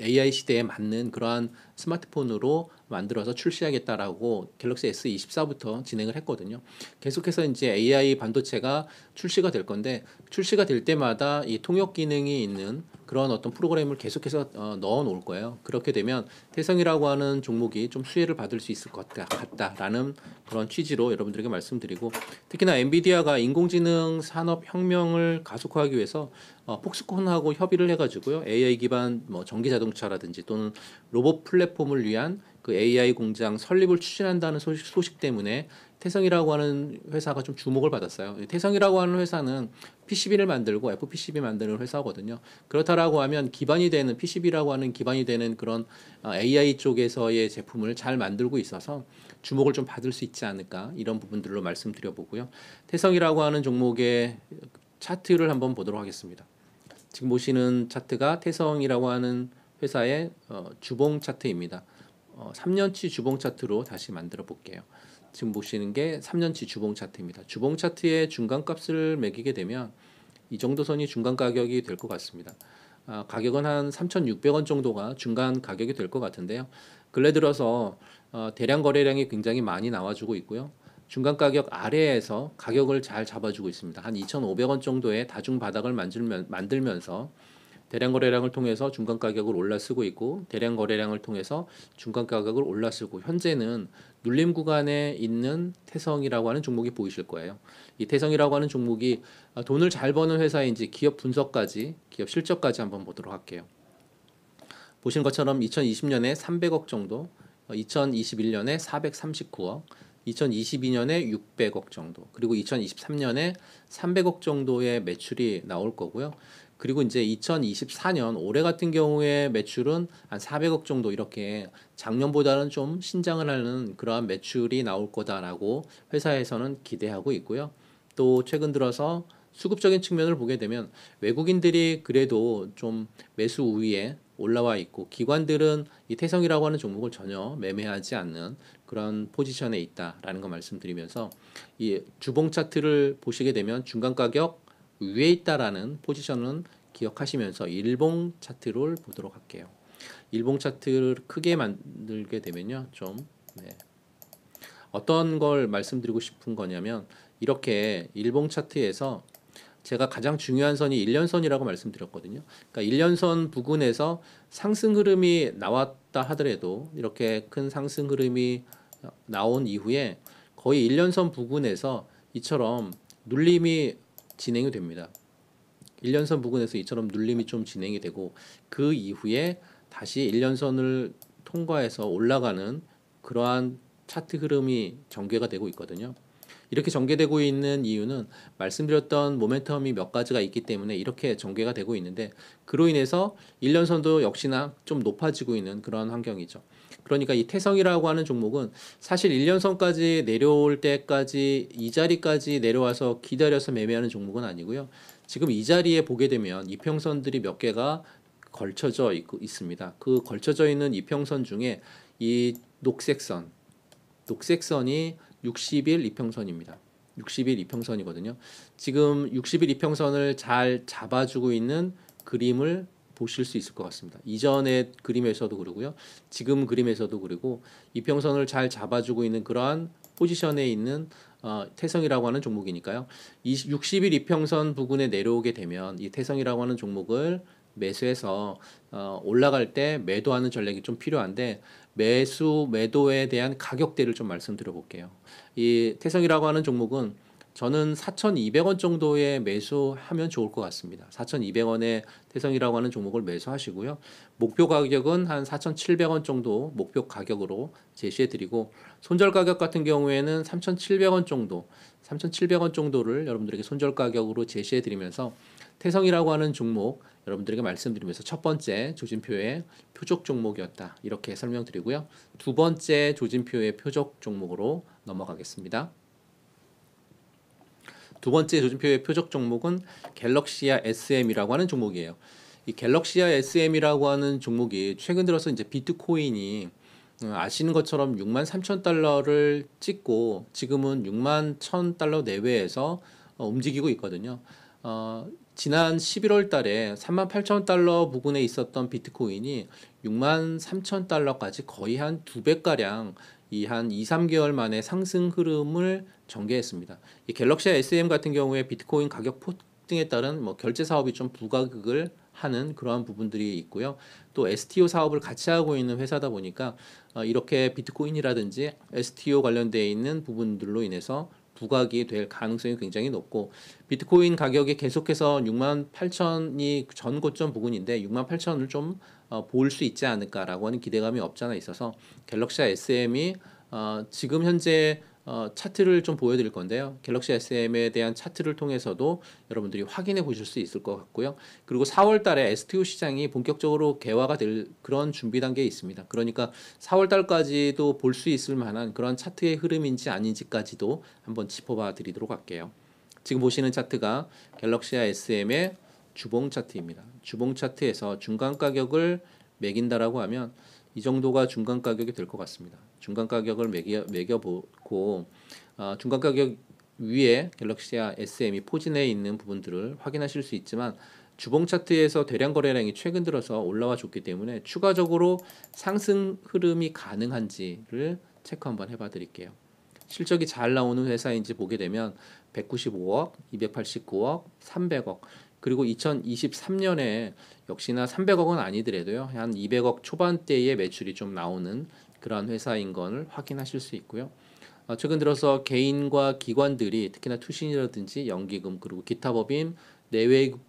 AI 시대에 맞는 그러한 스마트폰으로 만들어서 출시하겠다라고 갤럭시 S24부터 진행을 했거든요. 계속해서 이제 AI 반도체가 출시가 될 건데 출시가 될 때마다 이 통역 기능이 있는 그런 어떤 프로그램을 계속해서 어, 넣어 놓을 거예요. 그렇게 되면 태성이라고 하는 종목이 좀 수혜를 받을 수 있을 것 같다, 라는 그런 취지로 여러분들에게 말씀드리고 특히나 엔비디아가 인공지능 산업 혁명을 가속화하기 위해서 어, 폭스콘하고 협의를 해가지고요 AI 기반 뭐 전기 자동차라든지 또는 로봇 플랫 플랫폼을 위한 그 AI 공장 설립을 추진한다는 소식, 소식 때문에 태성이라고 하는 회사가 좀 주목을 받았어요. 태성이라고 하는 회사는 PCB를 만들고 FPCB 만드는 회사거든요. 그렇다라고 하면 기반이 되는 PCB라고 하는 기반이 되는 그런 AI 어, 쪽에서의 제품을 잘 만들고 있어서 주목을 좀 받을 수 있지 않을까 이런 부분들로 말씀드려 보고요. 태성이라고 하는 종목의 차트를 한번 보도록 하겠습니다. 지금 보시는 차트가 태성이라고 하는 회사의 어, 주봉 차트입니다. 어, 3년치 주봉 차트로 다시 만들어 볼게요. 지금 보시는 게 3년치 주봉 차트입니다. 주봉 차트의 중간값을 매기게 되면 이 정도 선이 중간 가격이 될 것 같습니다. 아, 가격은 한 3,600원 정도가 중간 가격이 될 것 같은데요. 근래 들어서 어, 대량 거래량이 굉장히 많이 나와주고 있고요. 중간 가격 아래에서 가격을 잘 잡아주고 있습니다. 한 2,500원 정도의 다중 바닥을 만들면, 만들면서 대량 거래량을 통해서 중간 가격을 올라쓰고 있고 대량 거래량을 통해서 중간 가격을 올라쓰고 현재는 눌림 구간에 있는 태성이라고 하는 종목이 보이실 거예요. 이 태성이라고 하는 종목이 아, 돈을 잘 버는 회사인지 기업 분석까지 기업 실적까지 한번 보도록 할게요. 보신 것처럼 2020년에 300억 정도, 2021년에 어, 439억, 2022년에 600억 정도, 그리고 2023년에 300억 정도의 매출이 나올 거고요. 그리고 이제 2024년 올해 같은 경우에 매출은 한 400억 정도 이렇게 작년보다는 좀 신장을 하는 그러한 매출이 나올 거다라고 회사에서는 기대하고 있고요. 또 최근 들어서 수급적인 측면을 보게 되면 외국인들이 그래도 좀 매수 우위에 올라와 있고 기관들은 이 태성이라고 하는 종목을 전혀 매매하지 않는 그런 포지션에 있다라는 거 말씀드리면서 이 주봉 차트를 보시게 되면 중간 가격 위에 있다라는 포지션은 기억하시면서 일봉 차트를 보도록 할게요. 일봉 차트를 크게 만들게 되면요. 좀 네. 어떤 걸 말씀드리고 싶은 거냐면 이렇게 일봉 차트에서 제가 가장 중요한 선이 1년선이라고 말씀드렸거든요. 그러니까 일년선 부근에서 상승 흐름이 나왔다 하더라도 이렇게 큰 상승 흐름이 나온 이후에 거의 일년선 부근에서 이처럼 눌림이 진행이 됩니다. 일년선 부근에서 이처럼 눌림이 좀 진행이 되고 그 이후에 다시 일년선을 통과해서 올라가는 그러한 차트 흐름이 전개가 되고 있거든요. 이렇게 전개되고 있는 이유는 말씀드렸던 모멘텀이 몇 가지가 있기 때문에 이렇게 전개가 되고 있는데 그로 인해서 일년선도 역시나 좀 높아지고 있는 그런 환경이죠. 그러니까 이 태성이라고 하는 종목은 사실 일년선까지 내려올 때까지 이 자리까지 내려와서 기다려서 매매하는 종목은 아니고요. 지금 이 자리에 보게 되면 이평선들이 몇 개가 걸쳐져 있, 고 있습니다. 그 걸쳐져 있는 이평선 중에 이 녹색선, 녹색선이 60일 이평선입니다. 60일 이평선이거든요. 지금 60일 이평선을 잘 잡아주고 있는 그림을 보실 수 있을 것 같습니다. 이전의 그림에서도 그러고요. 지금 그림에서도 그리고 이평선을 잘 잡아주고 있는 그러한 포지션에 있는 어, 태성이라고 하는 종목이니까요. 이 60일 이평선 부근에 내려오게 되면 이 태성이라고 하는 종목을 매수해서 어, 올라갈 때 매도하는 전략이 좀 필요한데 매수 매도에 대한 가격대를 좀 말씀드려 볼게요. 이 태성이라고 하는 종목은 저는 4,200원 정도에 매수하면 좋을 것 같습니다. 4,200원에 태성이라고 하는 종목을 매수하시고요. 목표 가격은 한 4,700원 정도 목표 가격으로 제시해 드리고 손절 가격 같은 경우에는 3,700원 정도, 3,700원 정도를 여러분들에게 손절 가격으로 제시해 드리면서 태성이라고 하는 종목 여러분들에게 말씀드리면서 첫 번째 조진표의 표적 종목이었다. 이렇게 설명드리고요. 두 번째 조진표의 표적 종목으로 넘어가겠습니다. 두 번째 조준표의 표적 종목은 갤럭시아 SM이라고 하는 종목이에요. 이 갤럭시아 SM이라고 하는 종목이 최근 들어서 이제 비트코인이 음, 아시는 것처럼 6만 3천 달러를 찍고 지금은 6만 1천 달러 내외에서 어, 움직이고 있거든요. 어, 지난 11월 달에 3만 8천 달러 부근에 있었던 비트코인이 6만 3천 달러까지 거의 한 두 배가량 이한 2, 3개월 만에 상승 흐름을 전개했습니다. 이 갤럭시 S&M 같은 경우에 비트코인 가격 폭등에 따른 뭐 결제 사업이 좀 부가극을 하는 그러한 부분들이 있고요. 또 STO 사업을 같이 하고 있는 회사다 보니까 어, 이렇게 비트코인이라든지 STO 관련되어 있는 부분들로 인해서 부각이 될 가능성이 굉장히 높고 비트코인 가격이 계속해서 6만 8천이 전 고점 부근인데 6만 8천을 좀 볼수 어, 있지 않을까라고 하는 기대감이 없잖아 있어서 갤럭시 SM이 어, 지금 현재 어, 차트를 좀 보여드릴 건데요. 갤럭시 SM에 대한 차트를 통해서도 여러분들이 확인해 보실 수 있을 것 같고요. 그리고 4월 달에 STO 시장이 본격적으로 개화가 될 그런 준비 단계에 있습니다. 그러니까 4월 달까지도 볼 수 있을 만한 그런 차트의 흐름인지 아닌지까지도 한번 짚어봐 드리도록 할게요. 지금 보시는 차트가 갤럭시 SM의 주봉 차트입니다. 주봉 차트에서 중간 가격을 매긴다라고 하면 이 정도가 중간 가격이 될 것 같습니다. 중간 가격을 매겨 매겨보고 아, 중간 가격 위에 갤럭시아 SM이 포진해 있는 부분들을 확인하실 수 있지만 주봉 차트에서 대량 거래량이 최근 들어서 올라와 줬기 때문에 추가적으로 상승 흐름이 가능한지를 체크 한번 해봐 드릴게요. 실적이 잘 나오는 회사인지 보게 되면 195억, 289억, 300억 그리고 2023년에 역시나 300억은 아니더라도요. 한 200억 초반대의 매출이 좀 나오는 그러한 회사인 걸 확인하실 수 있고요. 어, 최근 들어서 개인과 기관들이 특히나 투신이라든지 연기금 그리고 기타 법인 내외국,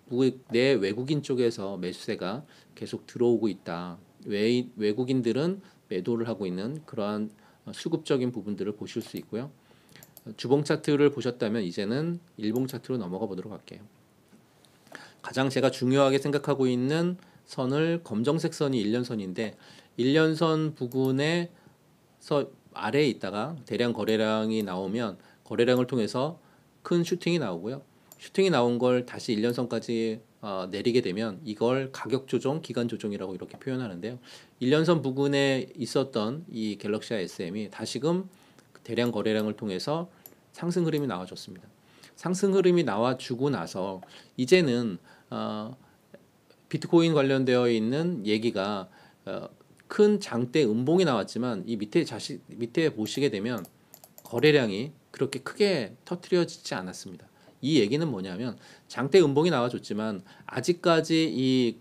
내외국인 쪽에서 매수세가 계속 들어오고 있다. 외, 외국인들은 매도를 하고 있는 그러한 수급적인 부분들을 보실 수 있고요. 어, 주봉 차트를 보셨다면 이제는 일봉 차트로 넘어가 보도록 할게요. 가장 제가 중요하게 생각하고 있는 선을 검정색 선이 일년선인데일년선 부근에서 아래에 있다가 대량 거래량이 나오면 거래량을 통해서 큰 슈팅이 나오고요. 슈팅이 나온 걸 다시 일년선까지 어, 내리게 되면 이걸 가격 조정, 기간 조정이라고 이렇게 표현하는데요. 일년선 부근에 있었던 이 갤럭시아 SM이 다시금 대량 거래량을 통해서 상승 그림이 나와줬습니다. 상승 흐름이 나와주고 나서 이제는 어, 비트코인 관련되어 있는 얘기가 어, 큰 장대 음봉이 나왔지만 이 밑에 자시, 밑에 보시게 되면 거래량이 그렇게 크게 터트려지지 않았습니다. 이 얘기는 뭐냐면 장대 음봉이 나와줬지만 아직까지 이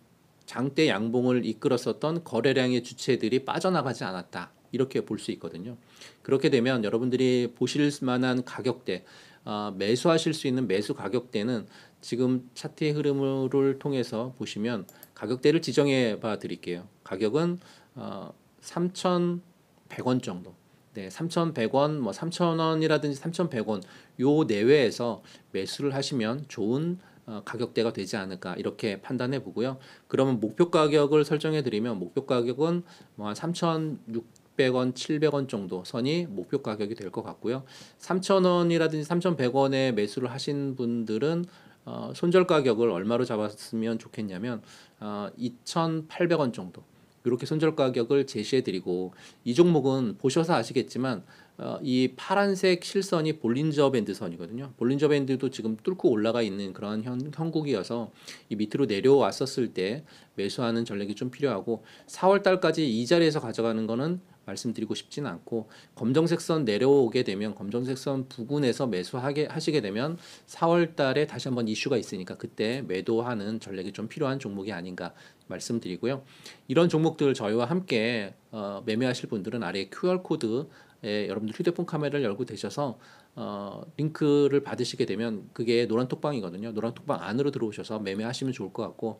장대 양봉을 이끌었었던 거래량의 주체들이 빠져나가지 않았다. 이렇게 볼 수 있거든요. 그렇게 되면 여러분들이 보실 만한 가격대, 아, 매수하실 수 있는 매수 가격대는 지금 차트의 흐름을 통해서 보시면 가격대를 지정해 봐 드릴게요. 가격은 어, 3,100원 정도. 네, 3,100원, 뭐 3,000원이라든지 3,100원 요 내외에서 매수를 하시면 좋은 어, 가격대가 되지 않을까 이렇게 판단해 보고요. 그러면 목표 가격을 설정해 드리면 목표 가격은 뭐한3,600 600원, 700원 정도 선이 목표 가격이 될 것 같고요. 3,000원이라든지 3,100원에 매수를 하신 분들은 어, 손절 가격을 얼마로 잡았으면 좋겠냐면 어, 2,800원 정도. 이렇게 손절 가격을 제시해 드리고 이 종목은 보셔서 아시겠지만 어, 이 파란색 실선이 볼린저 밴드 선이거든요. 볼린저 밴드도 지금 뚫고 올라가 있는 그런 현, 형국이어서 이 밑으로 내려왔었을 때 매수하는 전략이 좀 필요하고 4월 달까지 이 자리에서 가져가는 거는 말씀드리고 싶진 않고 검정색 선 내려오게 되면 검정색 선 부근에서 매수하게 하시게 되면 4월 달에 다시 한번 이슈가 있으니까 그때 매도하는 전략이 좀 필요한 종목이 아닌가 말씀드리고요. 이런 종목들 저희와 함께 어, 매매하실 분들은 아래 QR 코드 에 여러분들 휴대폰 카메라를 열고 되셔서 어, 링크를 받으시게 되면 그게 노란 톡방이거든요. 노란 톡방 안으로 들어오셔서 매매하시면 좋을 것 같고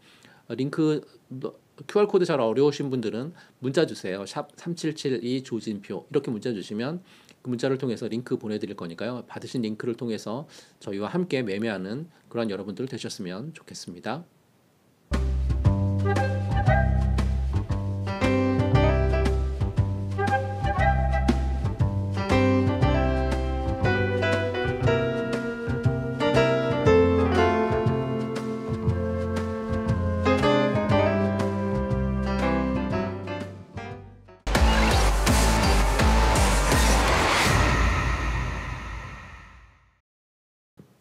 어, 링크 QR 코드 잘 어려우신 분들은 문자 주세요. 샵3772 조진표 이렇게 문자 주시면 그 문자를 통해서 링크 보내드릴 거니까요. 받으신 링크를 통해서 저희와 함께 매매하는 그런 여러분들 되셨으면 좋겠습니다.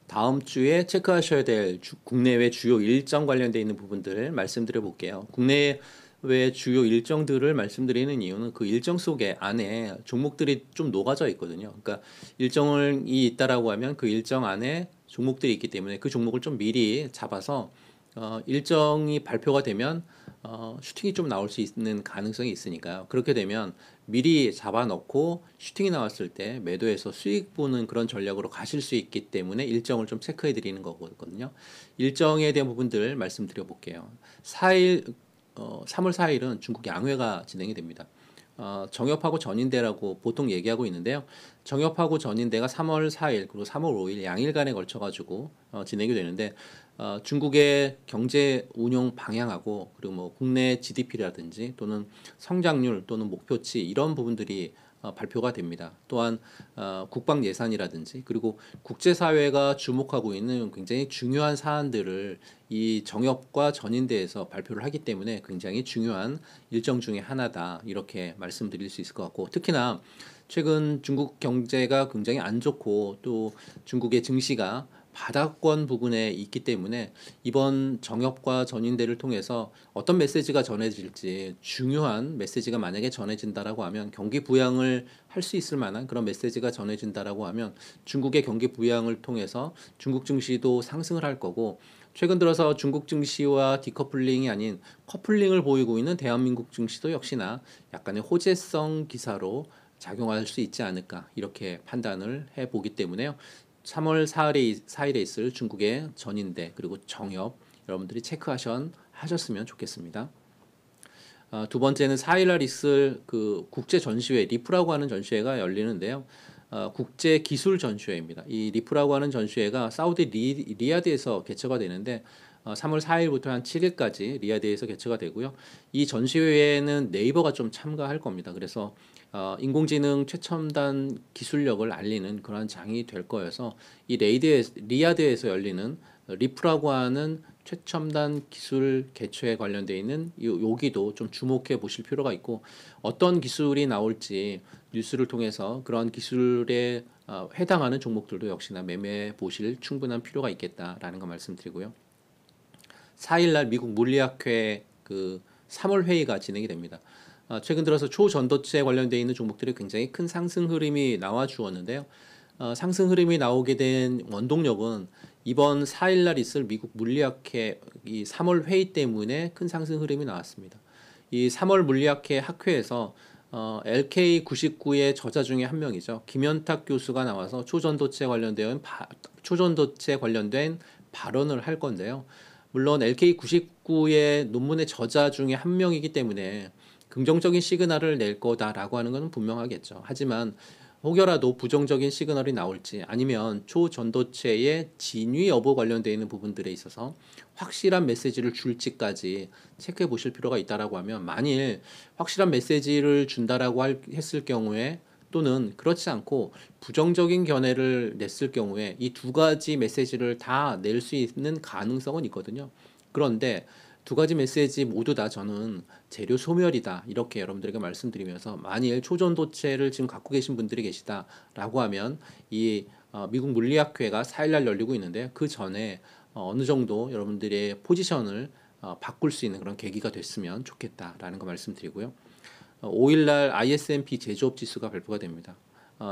다음 주에 체크하셔야 될 주, 국내외 주요 일정 관련돼 있는 부분들을 말씀드려 볼게요. 국내 외 주요 일정들을 말씀드리는 이유는 그 일정 속에 안에 종목들이 좀 녹아져 있거든요. 그러니까 일정이 있다라고 하면 그 일정 안에 종목들이 있기 때문에 그 종목을 좀 미리 잡아서 어, 일정이 발표가 되면 어, 슈팅이 좀 나올 수 있는 가능성이 있으니까 요 그렇게 되면 미리 잡아놓고 슈팅이 나왔을 때 매도해서 수익 보는 그런 전략으로 가실 수 있기 때문에 일정을 좀 체크해 드리는 거거든요. 일정에 대한 부분들 말씀드려 볼게요. 4일 어, 3월 4일은 중국 양회가 진행이 됩니다. 어, 정협하고 전인대라고 보통 얘기하고 있는데요. 정협하고 전인대가 3월 4일 그리고 3월 5일 양일간에 걸쳐 가지고 어, 진행이 되는데 어, 중국의 경제 운영 방향하고 그리고 뭐 국내 GDP라든지 또는 성장률 또는 목표치 이런 부분들이 어, 발표가 됩니다. 또한 어, 국방 예산이라든지 그리고 국제 사회가 주목하고 있는 굉장히 중요한 사안들을 이 정협과 전인대에서 발표를 하기 때문에 굉장히 중요한 일정 중의 하나다 이렇게 말씀드릴 수 있을 것 같고 특히나 최근 중국 경제가 굉장히 안 좋고 또 중국의 증시가 바다권 부근에 있기 때문에 이번 정협과 전인대를 통해서 어떤 메시지가 전해질지 중요한 메시지가 만약에 전해진다라고 하면 경기 부양을 할 수 있을 만한 그런 메시지가 전해진다라고 하면 중국의 경기 부양을 통해서 중국 증시도 상승을 할 거고 최근 들어서 중국 증시와 디커플링이 아닌 커플링을 보이고 있는 대한민국 증시도 역시나 약간의 호재성 기사로 작용할 수 있지 않을까 이렇게 판단을 해보기 때문에요. 3월 4일에, 4일에 있을 중국의 전인대 그리고 정협 여러분들이 체크하셨으면 좋겠습니다. 어, 두 번째는 4일날 있을 그 국제 전시회 리프라고 하는 전시회가 열리는데요. 어, 국제 기술 전시회입니다. 이 리프라고 하는 전시회가 사우디 리, 아드에서 개최가 되는데 어, 3월 4일부터 한 7일까지 리아드에서 개최가 되고요. 이 전시회에는 네이버가 좀 참가할 겁니다. 그래서 어, 인공지능 최첨단 기술력을 알리는 그러한 장이 될 거여서 이 레이드에, 리아드에서 열리는 리프라고 하는 최첨단 기술 개최에 관련돼 있는 여기도 좀 주목해 보실 필요가 있고 어떤 기술이 나올지 뉴스를 통해서 그런 기술에 어, 해당하는 종목들도 역시나 매매해 보실 충분한 필요가 있겠다라는 거 말씀드리고요. 4일날 미국 물리학회 그 3월 회의가 진행이 됩니다. 아, 최근 들어서 초전도체 관련되어 있는 종목들이 굉장히 큰 상승 흐름이 나와 주었는데요. 어, 아, 상승 흐름이 나오게 된 원동력은 이번 4일날 있을 미국 물리학회 이 3월 회의 때문에 큰 상승 흐름이 나왔습니다. 이 3월 물리학회 학회에서 어, LK99의 저자 중에 한 명이죠. 김현탁 교수가 나와서 초전도체 관련된 바, 초전도체 관련된 발언을 할 건데요. 물론 LK99의 논문의 저자 중에 한 명이기 때문에 긍정적인 시그널을 낼 거다라고 하는 것은 분명하겠죠. 하지만 혹여라도 부정적인 시그널이 나올지 아니면 초전도체의 진위 여부 관련되어 있는 부분들에 있어서 확실한 메시지를 줄지까지 체크해 보실 필요가 있다라고 하면 만일 확실한 메시지를 준다라고 할, 했을 경우에 또는 그렇지 않고 부정적인 견해를 냈을 경우에 이 두 가지 메시지를 다 낼 수 있는 가능성은 있거든요. 그런데 두 가지 메시지 모두 다 저는 재료 소멸이다 이렇게 여러분들에게 말씀드리면서 만일 초전도체를 지금 갖고 계신 분들이 계시다라고 하면 이 어, 미국 물리학회가 4일날 열리고 있는데 그 전에 어, 어느 정도 여러분들의 포지션을 어, 바꿀 수 있는 그런 계기가 됐으면 좋겠다라는 거 말씀드리고요. 5일날 ISMP 제조업 지수가 발표가 됩니다.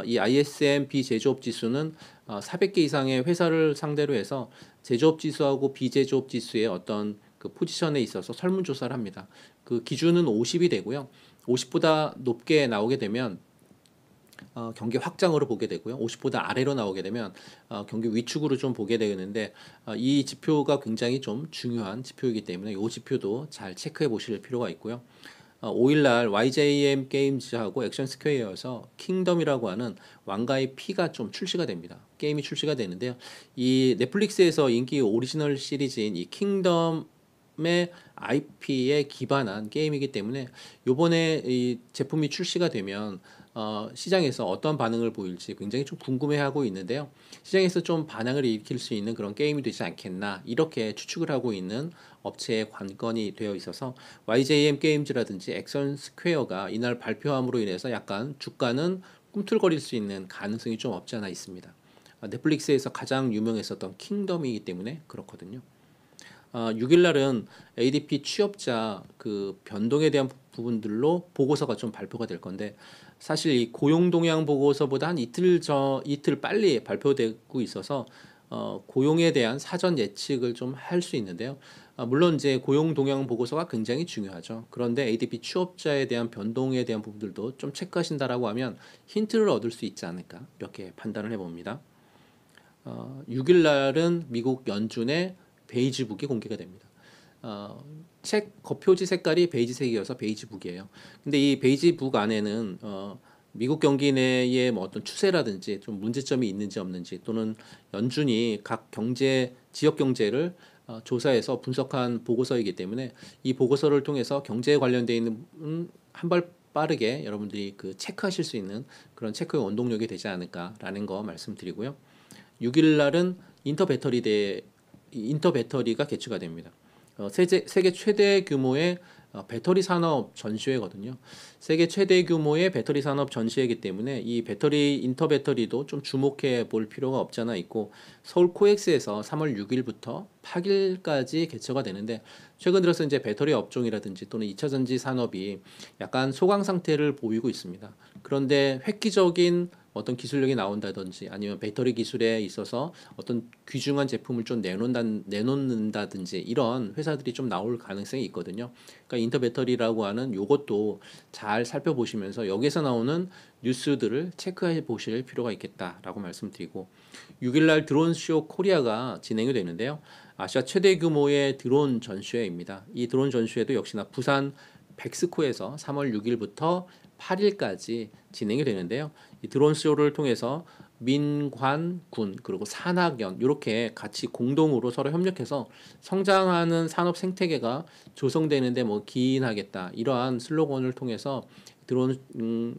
이 ISM p 제조업 지수는 400개 이상의 회사를 상대로 해서 제조업 지수하고 비제조업 지수의 어떤 그 포지션에 있어서 설문조사를 합니다. 그 기준은 50이 되고요. 50보다 높게 나오게 되면 어, 경기 확장으로 보게 되고요. 50보다 아래로 나오게 되면 어, 경기 위축으로 좀 보게 되는데 어, 이 지표가 굉장히 좀 중요한 지표이기 때문에 이 지표도 잘 체크해 보실 필요가 있고요. 어, 5일날 YJM 게임즈하고 액션스퀘어에서 킹덤이라고 하는 왕가의 피가 좀 출시가 됩니다. 게임이 출시가 되는데요. 이 넷플릭스에서 인기 오리지널 시리즈인 이 킹덤 의 IP에 기반한 게임이기 때문에 요번에 이 제품이 출시가 되면 어, 시장에서 어떤 반응을 보일지 굉장히 좀 궁금해하고 있는데요. 시장에서 좀 반항을 일으킬 수 있는 그런 게임이 되지 않겠나 이렇게 추측을 하고 있는 업체의 관건이 되어 있어서 YJM 게임즈라든지 액션 스퀘어가 이날 발표함으로 인해서 약간 주가는 꿈틀거릴 수 있는 가능성이 좀 없지 않아 있습니다. 아, 넷플릭스에서 가장 유명했었던 킹덤이기 때문에 그렇거든요. 어, 6일 날은 ADP 취업자 그 변동에 대한 부분들로 보고서가 좀 발표가 될 건데 사실 이 고용 동향 보고서보다 한 이틀 저 이틀 빨리 발표되고 있어서 어, 고용에 대한 사전 예측을 좀 할 수 있는데요. 아, 물론 이제 고용 동향 보고서가 굉장히 중요하죠. 그런데 ADP 취업자에 대한 변동에 대한 부분들도 좀 체크하신다라고 하면 힌트를 얻을 수 있지 않을까 이렇게 판단을 해봅니다. 어, 6일 날은 미국 연준의 베이지북이 공개가 됩니다. 어, 책 겉표지 색깔이 베이지색이어서 베이지북이에요. 근데 이 베이지북 안에는 어, 미국 경기 내의 뭐 어떤 추세라든지 좀 문제점이 있는지 없는지 또는 연준이 각 경제 지역 경제를 어, 조사해서 분석한 보고서이기 때문에 이 보고서를 통해서 경제에 관련돼 있는 음, 한발 빠르게 여러분들이 그 체크하실 수 있는 그런 체크의 원동력이 되지 않을까라는 거 말씀드리고요. 6일 날은 인터 배터리 대 인터 배터리가 개최가 됩니다. 어, 세제, 세계 최대 규모의 어, 배터리 산업 전시회거든요. 세계 최대 규모의 배터리 산업 전시회이기 때문에 이 배터리 인터 배터리도 좀 주목해 볼 필요가 없잖아 있고 서울 코엑스에서 3월 6일부터 8일까지 개최가 되는데 최근 들어서 이제 배터리 업종이라든지 또는 2차 전지 산업이 약간 소강 상태를 보이고 있습니다. 그런데 획기적인 어떤 기술력이 나온다든지 아니면 배터리 기술에 있어서 어떤 귀중한 제품을 좀 내놓는다, 내놓는다든지 이런 회사들이 좀 나올 가능성이 있거든요. 그러니까 인터배터리라고 하는 요것도 잘 살펴보시면서 여기서 나오는 뉴스들을 체크해 보실 필요가 있겠다라고 말씀드리고 6일날 드론쇼 코리아가 진행이 되는데요. 아시아 최대 규모의 드론 전시회입니다. 이 드론 전시회도 역시나 부산 백스코에서 3월 6일부터 8일까지 진행이 되는데요. 이 드론 쇼를 통해서 민관, 군, 그리고 산학연 이렇게 같이 공동으로 서로 협력해서 성장하는 산업 생태계가 조성되는데 뭐 기인하겠다 이러한 슬로건을 통해서 드론 음,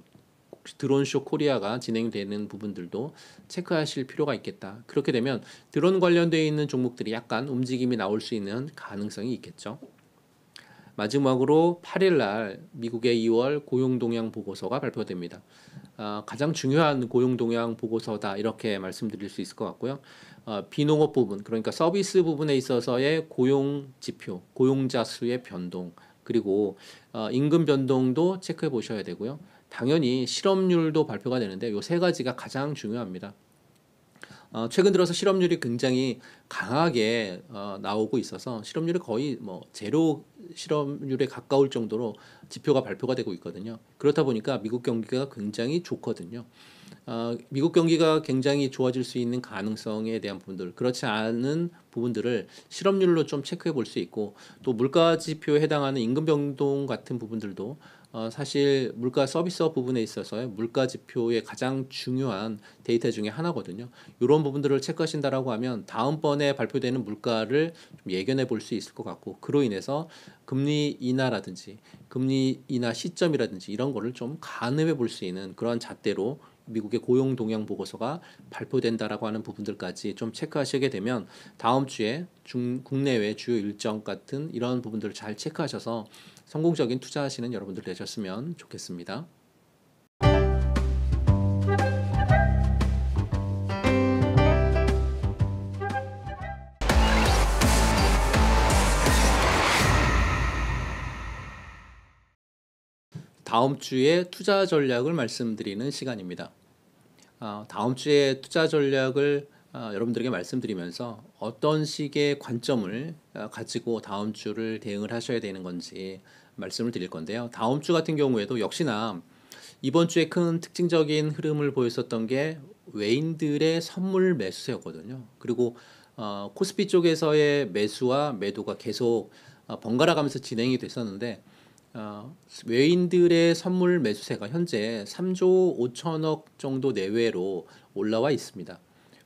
드론쇼 코리아가 진행되는 부분들도 체크하실 필요가 있겠다. 그렇게 되면 드론 관련되어 있는 종목들이 약간 움직임이 나올 수 있는 가능성이 있겠죠. 마지막으로 8일 날 미국의 2월 고용 동향 보고서가 발표됩니다. 어, 가장 중요한 고용 동향 보고서다 이렇게 말씀드릴 수 있을 것 같고요. 어, 비농업 부분 그러니까 서비스 부분에 있어서의 고용 지표, 고용자 수의 변동 그리고 어, 임금 변동도 체크해 보셔야 되고요. 당연히 실업률도 발표가 되는데 요 세 가지가 가장 중요합니다. 어, 최근 들어서 실업률이 굉장히 강하게 어, 나오고 있어서 실업률이 거의 뭐 제로 실업률에 가까울 정도로 지표가 발표가 되고 있거든요. 그렇다 보니까 미국 경기가 굉장히 좋거든요. 어, 미국 경기가 굉장히 좋아질 수 있는 가능성에 대한 부분들, 그렇지 않은 부분들을 실업률로 좀 체크해 볼 수 있고 또 물가 지표에 해당하는 임금 변동 같은 부분들도 어, 사실 물가 서비스업 부분에 있어서 의 물가 지표의 가장 중요한 데이터 중에 하나거든요. 이런 부분들을 체크하신다라고 하면 다음번에 발표되는 물가를 좀 예견해 볼 수 있을 것 같고 그로 인해서 금리 인하라든지 금리 인하 시점이라든지 이런 거를 좀 가늠해 볼 수 있는 그런 잣대로 미국의 고용 동향 보고서가 발표된다라고 하는 부분들까지 좀 체크하시게 되면 다음 주에 중, 국내외 주요 일정 같은 이런 부분들을 잘 체크하셔서 성공적인 투자하시는 여러분들 되셨으면 좋겠습니다. 다음 주에 투자 전략을 말씀드리는 시간입니다. 아, 다음 주에 투자 전략을 어, 여러분들에게 말씀드리면서 어떤 식의 관점을 어, 가지고 다음 주를 대응을 하셔야 되는 건지 말씀을 드릴 건데요. 다음 주 같은 경우에도 역시나 이번 주에 큰 특징적인 흐름을 보였었던 게 외인들의 선물 매수세였거든요. 그리고 어, 코스피 쪽에서의 매수와 매도가 계속 어, 번갈아 가면서 진행이 됐었는데 어, 외인들의 선물 매수세가 현재 3조 5천억 정도 내외로 올라와 있습니다.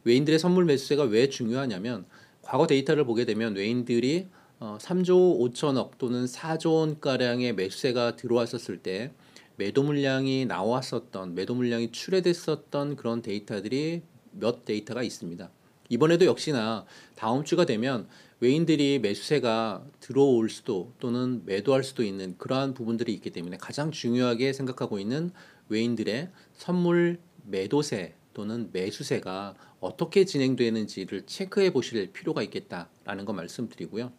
외인들의 선물 매수세가 왜 중요하냐면 과거 데이터를 보게 되면 외인들이 어, 3조 5천억 또는 4조 원가량의 매수세가 들어왔었을 때 매도 물량이 나왔었던 매도 물량이 출회됐었던 그런 데이터들이 몇 데이터가 있습니다. 이번에도 역시나 다음 주가 되면 외인들이 매수세가 들어올 수도 또는 매도할 수도 있는 그러한 부분들이 있기 때문에 가장 중요하게 생각하고 있는 외인들의 선물 매도세 또는 매수세가 어떻게 진행되는지를 체크해 보실 필요가 있겠다라는 거 말씀드리고요.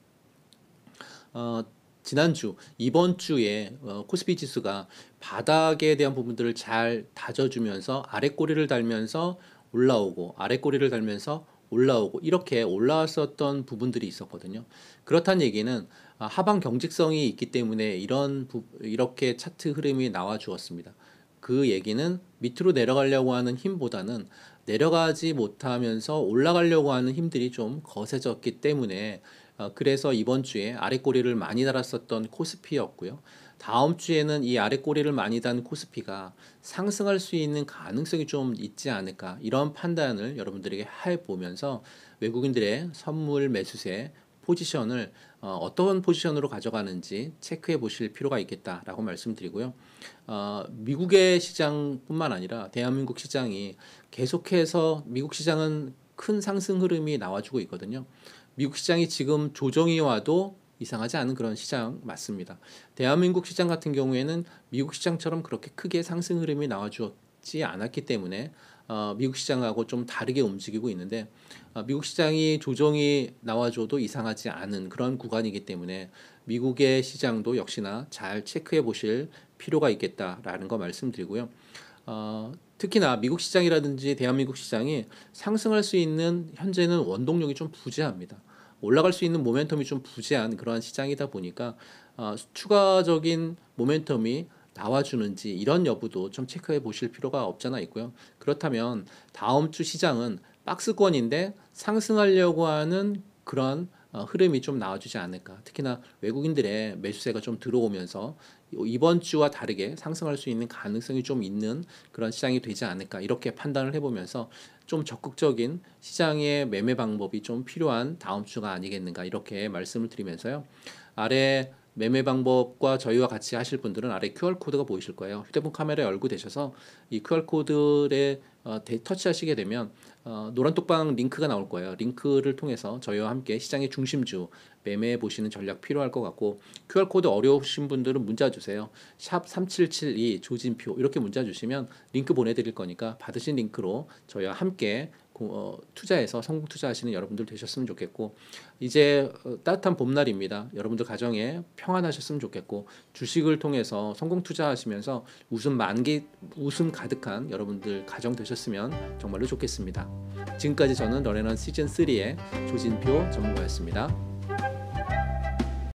어, 지난주 이번 주에 어, 코스피 지수가 바닥에 대한 부분들을 잘 다져주면서 아래 꼬리를 달면서 올라오고 아래 꼬리를 달면서 올라오고 이렇게 올라왔었던 부분들이 있었거든요. 그렇다는 얘기는 아, 하방 경직성이 있기 때문에 이런 부, 이렇게 차트 흐름이 나와 주었습니다. 그 얘기는 밑으로 내려가려고 하는 힘보다는 내려가지 못하면서 올라가려고 하는 힘들이 좀 거세졌기 때문에 어, 그래서 이번 주에 아래꼬리를 많이 달았었던 코스피였고요. 다음 주에는 이 아래꼬리를 많이 단 코스피가 상승할 수 있는 가능성이 좀 있지 않을까 이런 판단을 여러분들에게 해보면서 외국인들의 선물 매수세 포지션을 어, 어떤 포지션으로 가져가는지 체크해 보실 필요가 있겠다라고 말씀드리고요. 어, 미국의 시장뿐만 아니라 대한민국 시장이 계속해서 미국 시장은 큰 상승 흐름이 나와주고 있거든요. 미국 시장이 지금 조정이 와도 이상하지 않은 그런 시장 맞습니다. 대한민국 시장 같은 경우에는 미국 시장처럼 그렇게 크게 상승 흐름이 나와주었지 않았기 때문에 어, 미국 시장하고 좀 다르게 움직이고 있는데 어, 미국 시장이 조정이 나와줘도 이상하지 않은 그런 구간이기 때문에 미국의 시장도 역시나 잘 체크해 보실 필요가 있겠다라는 거 말씀드리고요. 어, 특히나 미국 시장이라든지 대한민국 시장이 상승할 수 있는 현재는 원동력이 좀 부재합니다. 올라갈 수 있는 모멘텀이 좀 부재한 그러한 시장이다 보니까 어, 추가적인 모멘텀이 나와주는지 이런 여부도 좀 체크해 보실 필요가 없잖아 있고요. 그렇다면 다음 주 시장은 박스권인데 상승하려고 하는 그런 어, 흐름이 좀 나와주지 않을까. 특히나 외국인들의 매수세가 좀 들어오면서 이번 주와 다르게 상승할 수 있는 가능성이 좀 있는 그런 시장이 되지 않을까 이렇게 판단을 해보면서 좀 적극적인 시장의 매매 방법이 좀 필요한 다음 주가 아니겠는가 이렇게 말씀을 드리면서요. 아래 매매 방법과 저희와 같이 하실 분들은 아래 QR코드가 보이실 거예요. 휴대폰 카메라에 열고 되셔서 이 QR코드에 어, 터치하시게 되면 어, 노란 톡방 링크가 나올 거예요. 링크를 통해서 저희와 함께 시장의 중심주 매매해 보시는 전략 필요할 것 같고 QR 코드 어려우신 분들은 문자 주세요. 샵 3772 조진표 이렇게 문자 주시면 링크 보내 드릴 거니까 받으신 링크로 저희와 함께 어, 투자해서 성공 투자하시는 여러분들 되셨으면 좋겠고 이제 어, 따뜻한 봄날입니다. 여러분들 가정에 평안하셨으면 좋겠고 주식을 통해서 성공 투자하시면서 웃음 만개 웃음 가득한 여러분들 가정 되셨으면 정말로 좋겠습니다. 지금까지 저는 러레넌 시즌 3의 조진표 전문가였습니다.